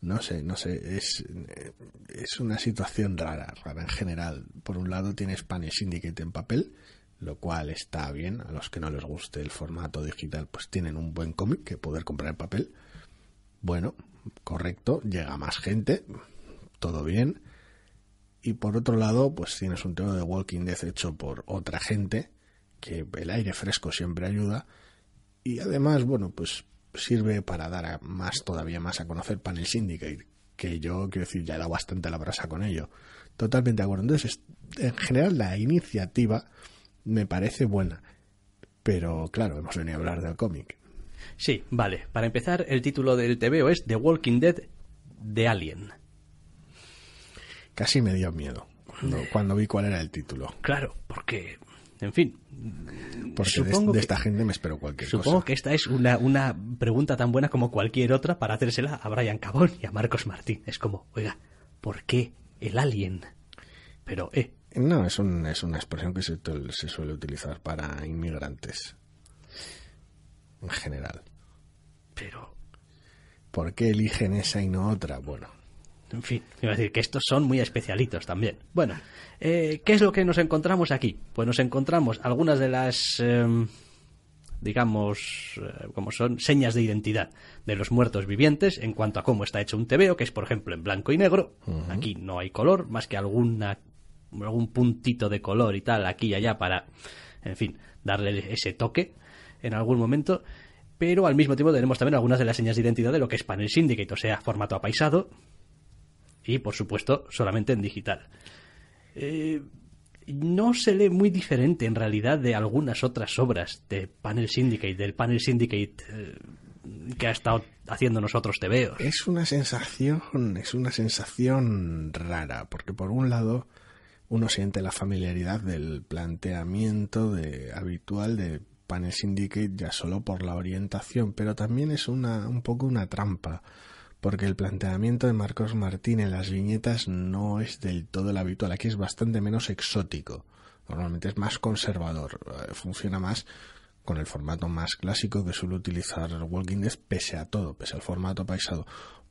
No sé, no sé, es, eh, es una situación rara, rara en general. Por un lado tienes Panel Syndicate en papel, lo cual está bien. A los que no les guste el formato digital, pues tienen un buen cómic que poder comprar en papel. Bueno, correcto, llega más gente, todo bien. Y por otro lado, pues tienes un tema de Walking Dead hecho por otra gente, que el aire fresco siempre ayuda. Y además, bueno, pues sirve para dar a más, todavía más a conocer Panel Syndicate, que yo, quiero decir, ya he dado bastante la brasa con ello. Totalmente de acuerdo. Entonces, en general, la iniciativa me parece buena. Pero claro, hemos venido a hablar del cómic. Sí, vale. Para empezar, el título del TVO es The Walking Dead The Alien. Casi me dio miedo eh. cuando, vi cuál era el título. Claro, porque en fin. Porque de, esta gente me espero cualquier cosa. Supongo que esta es una, una, pregunta tan buena como cualquier otra para hacérsela a Brian Cabón y a Marcos Martín. Es como, oiga, ¿por qué el alien? Pero, eh, no, es, una expresión que se, suele utilizar para inmigrantes. En general. Pero. ¿Por qué eligen esa y no otra? Bueno. En fin, iba a decir que estos son muy especialitos también. Bueno, eh, ¿qué es lo que nos encontramos aquí? Pues nos encontramos algunas de las. Em, digamos, eh, como son señas de identidad de los muertos vivientes en cuanto a cómo está hecho un tebeo, que es, por ejemplo, en blanco y negro. Aquí no hay color, más que alguna algún puntito de color y tal, aquí y allá, para, en fin, darle ese toque en algún momento. Pero al mismo tiempo tenemos también algunas de las señas de identidad de lo que es Panel Syndicate, o sea, formato apaisado y, por supuesto, solamente en digital. Eh, no se lee muy diferente en realidad de algunas otras obras de Panel Syndicate, del Panel Syndicate eh, que ha estado haciendo nosotros te Es una sensación, es una sensación rara, porque por un lado uno siente la familiaridad del planteamiento de, habitual de panel Syndicate ya solo por la orientación, pero también es una, un poco una trampa, porque el planteamiento de Marcos Martín en las viñetas no es del todo el habitual, aquí es bastante menos exótico, normalmente es más conservador, eh, funciona más con el formato más clásico que suele utilizar Walking Dead pese a todo, pese al formato paisado.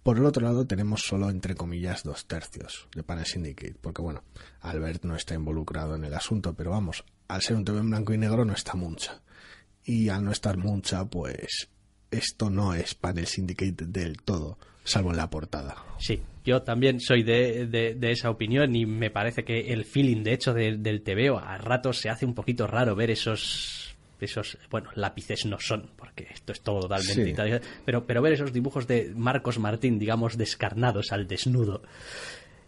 Por el otro lado tenemos solo, entre comillas, dos tercios de panel Syndicate, porque bueno, Albert no está involucrado en el asunto, pero vamos, al ser un TV en blanco y negro no está mucha. Y al no estar mucha, pues esto no es Panel Syndicate del todo, salvo en la portada. Sí, yo también soy de, de, esa opinión y me parece que el feeling, de hecho, del TV a ratos se hace un poquito raro ver esos esos, bueno, lápices no son, porque esto es todo totalmente italiano, pero, pero ver esos dibujos de Marcos Martín, digamos, descarnados al desnudo,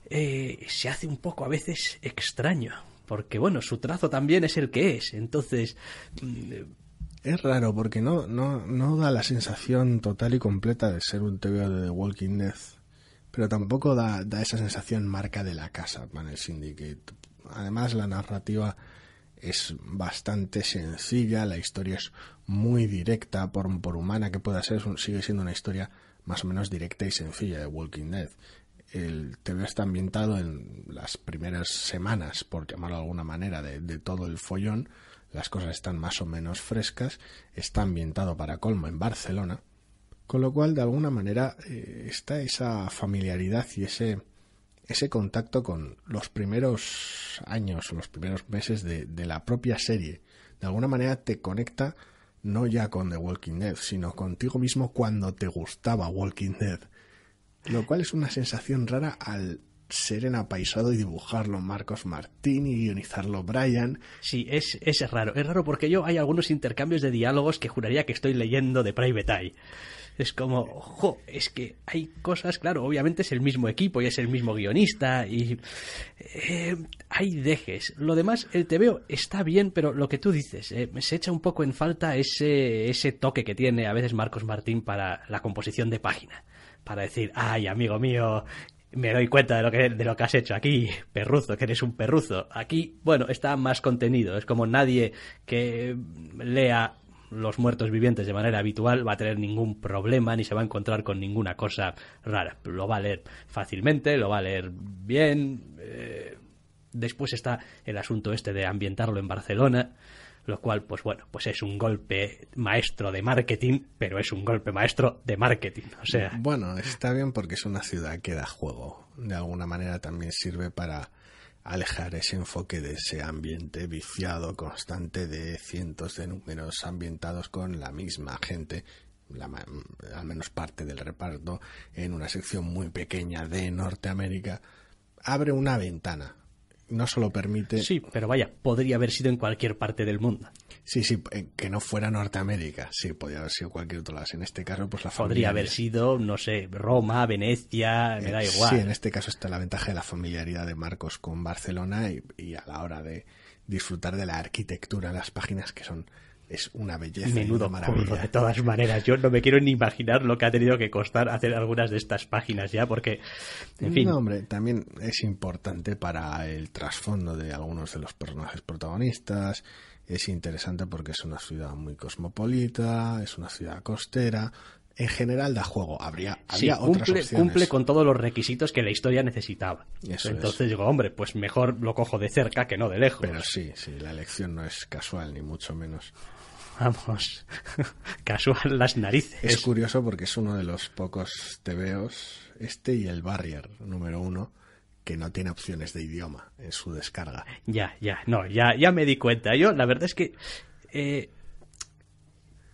eh, se hace un poco a veces extraño, porque bueno, su trazo también es el que es, entonces... Mm, es raro porque no, no, no da la sensación total y completa de ser un teoría de The Walking Dead, pero tampoco da, esa sensación marca de la casa, el Syndicate. Además, la narrativa es bastante sencilla, la historia es muy directa, por, humana que pueda ser, sigue siendo una historia más o menos directa y sencilla de Walking Dead. El TV está ambientado en las primeras semanas, por llamarlo de alguna manera, de, todo el follón. Las cosas están más o menos frescas. Está ambientado para colmo en Barcelona. Con lo cual, de alguna manera, eh, está esa familiaridad y ese, ese contacto con los primeros años o los primeros meses de, la propia serie. De alguna manera te conecta no ya con The Walking Dead, sino contigo mismo cuando te gustaba Walking Dead. Lo cual es una sensación rara al ser enapaisado y dibujarlo Marcos Martín y guionizarlo Brian. Sí, es, es raro. Es raro porque yo hay algunos intercambios de diálogos que juraría que estoy leyendo de Private Eye. Es como, ojo, es que hay cosas, claro, obviamente es el mismo equipo y es el mismo guionista y eh, hay dejes. Lo demás, el veo, está bien, pero lo que tú dices, eh, se echa un poco en falta ese, ese toque que tiene a veces Marcos Martín para la composición de página. Para decir, ay, amigo mío, me doy cuenta de lo que de lo que has hecho aquí, perruzo, que eres un perruzo. Aquí, bueno, está más contenido. Es como nadie que lea los muertos vivientes de manera habitual, va a tener ningún problema ni se va a encontrar con ninguna cosa rara. Lo va a leer fácilmente, lo va a leer bien. Eh, después está el asunto este de ambientarlo en Barcelona lo cual, pues bueno, pues es un golpe maestro de marketing, pero es un golpe maestro de marketing, o sea. Bueno, está bien porque es una ciudad que da juego. De alguna manera también sirve para alejar ese enfoque de ese ambiente viciado constante de cientos de números ambientados con la misma gente al menos parte del reparto en una sección muy pequeña de Norteamérica abre una ventana no solo permite. Sí, pero vaya, podría haber sido en cualquier parte del mundo. Sí, sí, eh, que no fuera Norteamérica. Sí, podría haber sido cualquier otro lado. En este caso, pues la familia. Podría haber sido, no sé, Roma, Venecia, me da eh, igual. Sí, en este caso está la ventaja de la familiaridad de Marcos con Barcelona y, y a la hora de disfrutar de la arquitectura, las páginas que son es una belleza. Menudo maravilloso de todas maneras. Yo no me quiero ni imaginar lo que ha tenido que costar hacer algunas de estas páginas ya, porque, en fin. No, hombre, también es importante para el trasfondo de algunos de los personajes protagonistas. Es interesante porque es una ciudad muy cosmopolita, es una ciudad costera, en general da juego. Habría, otras opciones. cumple con todos los requisitos que la historia necesitaba. Entonces digo, hombre, pues mejor lo cojo de cerca que no de lejos. Pero sí, sí, la elección no es casual, ni mucho menos. Vamos, <laughs> casual las narices. Es curioso porque es uno de los pocos TVOs, este y el Barrier número uno, que no tiene opciones de idioma en su descarga. Ya, ya, no, ya, ya me di cuenta. Yo, la verdad es que eh,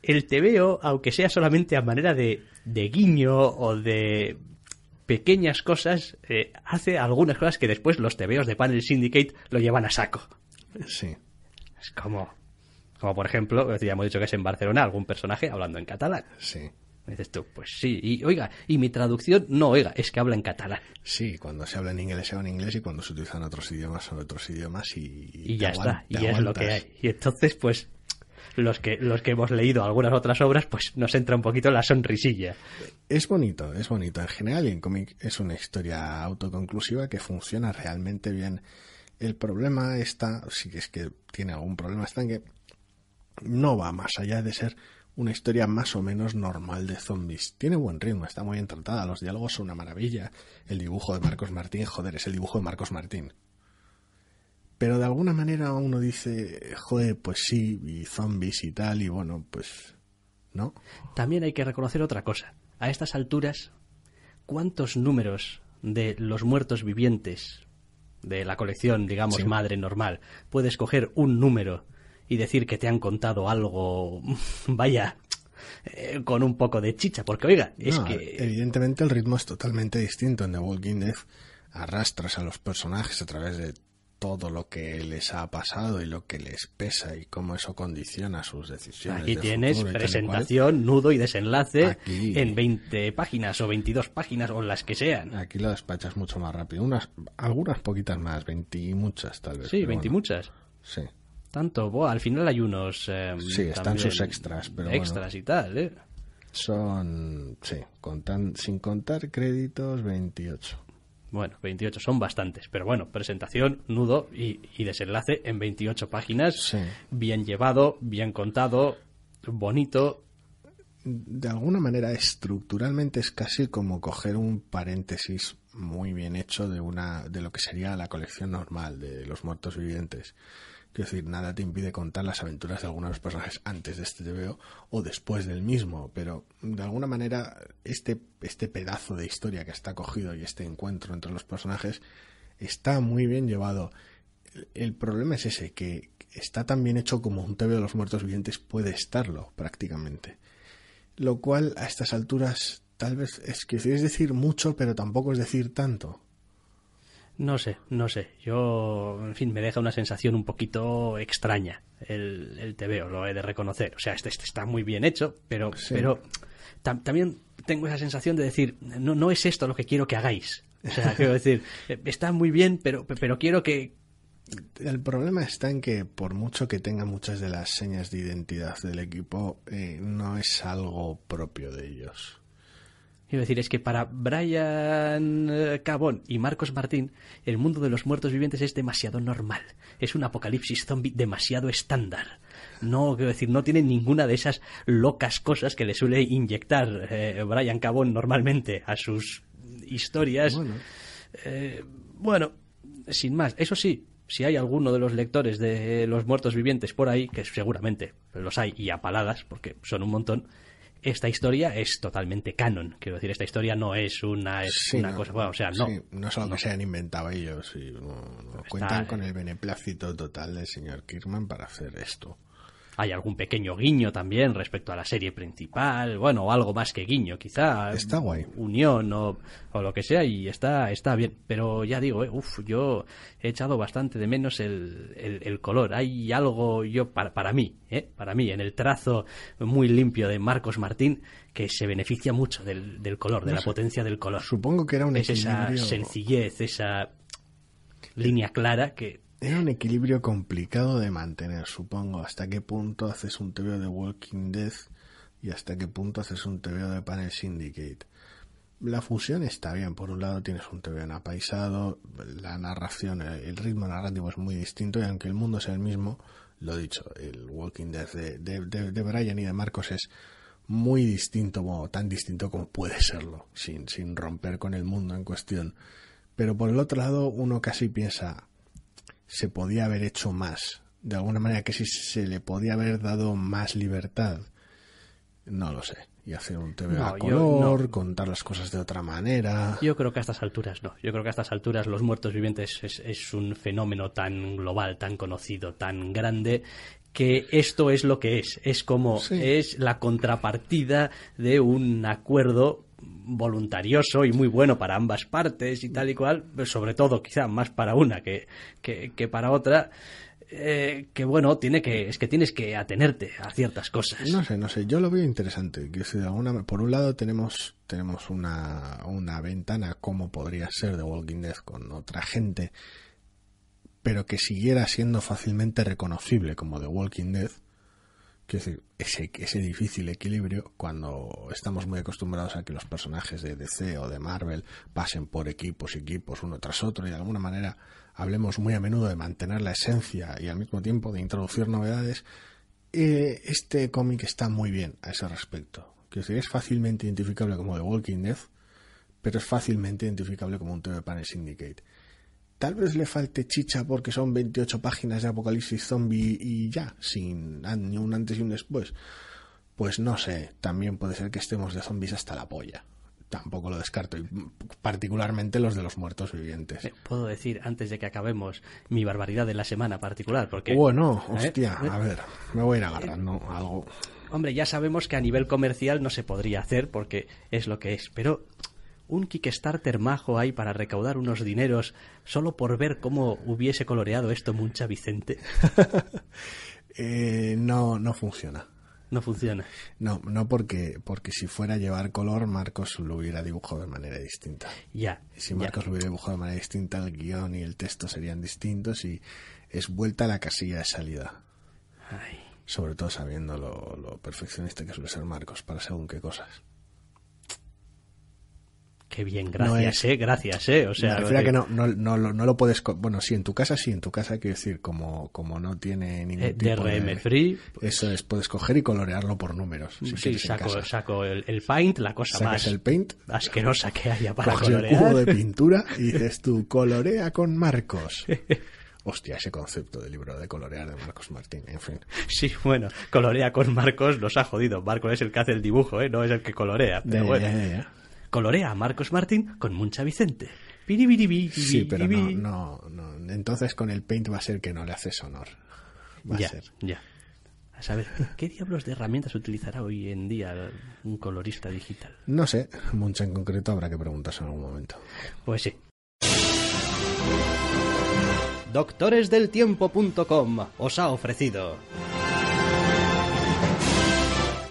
el TVO, aunque sea solamente a manera de, guiño o de pequeñas cosas, eh, hace algunas cosas que después los TVOs de Panel Syndicate lo llevan a saco. Sí. Es como, como por ejemplo, ya hemos dicho que es en Barcelona algún personaje hablando en catalán. Sí. dices tú, pues sí, y oiga, y mi traducción no, oiga, es que habla en catalán. Sí, cuando se habla en inglés se habla en inglés y cuando se utilizan otros idiomas son otros idiomas y... Y, ya está, y es lo que hay. Y entonces, pues, los que, los que hemos leído algunas otras obras, pues nos entra un poquito la sonrisilla. Es bonito, es bonito. En general, en cómic es una historia autoconclusiva que funciona realmente bien. El problema está, si es que tiene algún problema, está en que no va más allá de ser una historia más o menos normal de zombies. Tiene buen ritmo, está muy bien los diálogos son una maravilla. El dibujo de Marcos Martín, joder, es el dibujo de Marcos Martín. Pero de alguna manera uno dice, joder, pues sí, y zombies y tal, y bueno, pues ¿no? También hay que reconocer otra cosa. A estas alturas, ¿cuántos números de los muertos vivientes de la colección, digamos, madre normal, puedes coger un número y decir que te han contado algo, <laughs> vaya, eh, con un poco de chicha? Porque, oiga, es que... Evidentemente el ritmo es totalmente distinto en The Walking Dead. Arrastras a los personajes a través de todo lo que les ha pasado y lo que les pesa y cómo eso condiciona sus decisiones. Aquí tienes presentación, nudo y desenlace en 20 páginas o 22 páginas o las que sean. Aquí lo despachas mucho más rápido. Unas, algunas poquitas más, 20 y muchas tal vez. Sí, 20 y muchas. Sí. Tanto, al final hay unos... Em, sí, están sus extras, Extras y tal, ¿eh? Son, sí, sin contar créditos, 28. Bueno, 28 son bastantes, pero bueno, presentación, nudo y, desenlace en 28 páginas, bien llevado, bien contado, bonito. De alguna manera, estructuralmente es casi como coger un paréntesis muy bien hecho de una de lo que sería la colección normal de los muertos vivientes. Es decir, nada te impide contar las aventuras de algunos de los personajes antes de este tebeo o después del mismo, pero de alguna manera este, este pedazo de historia que está cogido y este encuentro entre los personajes está muy bien llevado. El, problema es ese, que está tan bien hecho como un tebeo de los muertos vivientes puede estarlo prácticamente. Lo cual a estas alturas tal vez es que es decir mucho, pero tampoco es decir tanto no sé, no sé. Yo, en fin, me deja una sensación un poquito extraña el, el TVO, lo he de reconocer. O sea, este, este está muy bien hecho, pero, pero también tengo esa sensación de decir, no, no es esto lo que quiero que hagáis. O sea, quiero decir, <laughs> eh, está muy bien, pero, pero quiero que... El problema está en que por mucho que tenga muchas de las señas de identidad del equipo, eh, no es algo propio de ellos. Quiero decir, es que para Brian eh, Cabón y Marcos Martín, el mundo de los muertos vivientes es demasiado normal. Es un apocalipsis zombie demasiado estándar. No, quiero decir, no tiene ninguna de esas locas cosas que le suele inyectar eh, Brian Cabón normalmente a sus historias. Eh, bueno. sin más. Eso sí, si hay alguno de los lectores de Los Muertos Vivientes por ahí, que seguramente los hay y apaladas porque son un montón, esta historia es totalmente canon. Quiero decir, esta historia no es una, una cosa. Bueno, no. no solo que se han inventado ellos, cuentan con el beneplácito total del señor Kirman para hacer esto. Hay algún pequeño guiño también respecto a la serie principal, bueno, algo más que guiño, quizá. Está guay. Unión o, o lo que sea, y está, está bien. Pero ya digo, eh, yo he echado bastante de menos el, color. Hay algo, yo, para, para mí, eh, para mí, en el trazo muy limpio de Marcos Martín, que se beneficia mucho del, color, de la potencia del color. Supongo que era un esa sencillez, esa línea clara que es un equilibrio complicado de mantener, supongo. Hasta qué punto haces un TVO de Walking Dead y hasta qué punto haces un TVO de Panel Syndicate. La fusión está bien. Por un lado tienes un TVO apaisado, la narración, el ritmo narrativo es muy distinto y aunque el mundo sea el mismo, lo dicho, el Walking Dead de, de, Brian y de Marcos es muy distinto, o tan distinto como puede serlo, sin romper con el mundo en cuestión. Pero por el otro lado, uno casi piensa, se podía haber hecho más. De alguna manera que si se le podía haber dado más libertad. No lo sé. Y hacer un TV contar las cosas de otra manera. Yo creo que a estas alturas no. Yo creo que a estas alturas los muertos vivientes es, un fenómeno tan global, tan conocido, tan grande, que esto es lo que es. Es como es la contrapartida de un acuerdo voluntarioso y muy bueno para ambas partes y tal y cual, pero sobre todo quizá más para una que, para otra. Eh, que bueno, tiene que, es que tienes que atenerte a ciertas cosas. No sé, no sé, yo lo veo interesante. Que si por un lado tenemos, tenemos una, ventana como podría ser de Walking Dead con otra gente, pero que siguiera siendo fácilmente reconocible como The Walking Dead es decir, ese, difícil equilibrio cuando estamos muy acostumbrados a que los personajes de DC o de Marvel pasen por equipos y equipos uno tras otro y de alguna manera hablemos muy a menudo de mantener la esencia y al mismo tiempo de introducir novedades, eh, este cómic está muy bien a ese respecto. que es fácilmente identificable como The Walking Dead, pero es fácilmente identificable como un TV Panel Syndicate. Tal vez le falte chicha porque son 28 páginas de Apocalipsis Zombie y ya, sin ni un antes y un después. Pues no sé, también puede ser que estemos de zombies hasta la polla. Tampoco lo descarto, y particularmente los de los muertos vivientes. Eh, puedo decir, antes de que acabemos, mi barbaridad de la semana particular, porque... Bueno, oh, ¿eh? hostia, a eh, ver, me voy a ir agarrando algo. Hombre, ya sabemos que a nivel comercial no se podría hacer porque es lo que es, pero un Kickstarter majo hay para recaudar unos dineros solo por ver cómo hubiese coloreado esto Mucha Vicente? <laughs> Eh, no, no funciona. No funciona. No, no porque, porque si fuera a llevar color, Marcos lo hubiera dibujado de manera distinta. Ya. si Marcos lo hubiera dibujado de manera distinta, el guión y el texto serían distintos y es vuelta a la casilla de salida. Sobre todo sabiendo lo, lo perfeccionista que suele ser Marcos para según qué cosas. Qué bien, gracias, eh, gracias, eh. O sea, que... no, no, lo puedes. Bueno, sí, en tu casa, sí, en tu casa, quiero decir, como, como no tiene ningún eh, tipo DRM free. Pues eso es, puedes coger y colorearlo por números. sí, saco, saco el, paint, la cosa Sacas más el paint, asquerosa que haya para colorear. Un cubo de <laughs> pintura y dices tú, colorea con marcos. Hostia, ese concepto del libro de colorear de Marcos Martín, en fin. Sí, bueno, colorea con Marcos nos ha jodido. Marcos es el que hace el dibujo, ¿eh? no es el que colorea. De Colorea a Marcos Martín con Muncha Vicente. Sí, pero no, Entonces con el paint va a ser que no le haces honor. Va ya, a ser. Ya. A saber, ¿qué diablos de herramientas utilizará hoy en día un colorista digital? No sé, Muncha en concreto habrá que preguntarse en algún momento. Pues sí. Doctoresdeltiempo.com os ha ofrecido.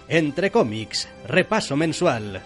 Entre cómics, repaso mensual.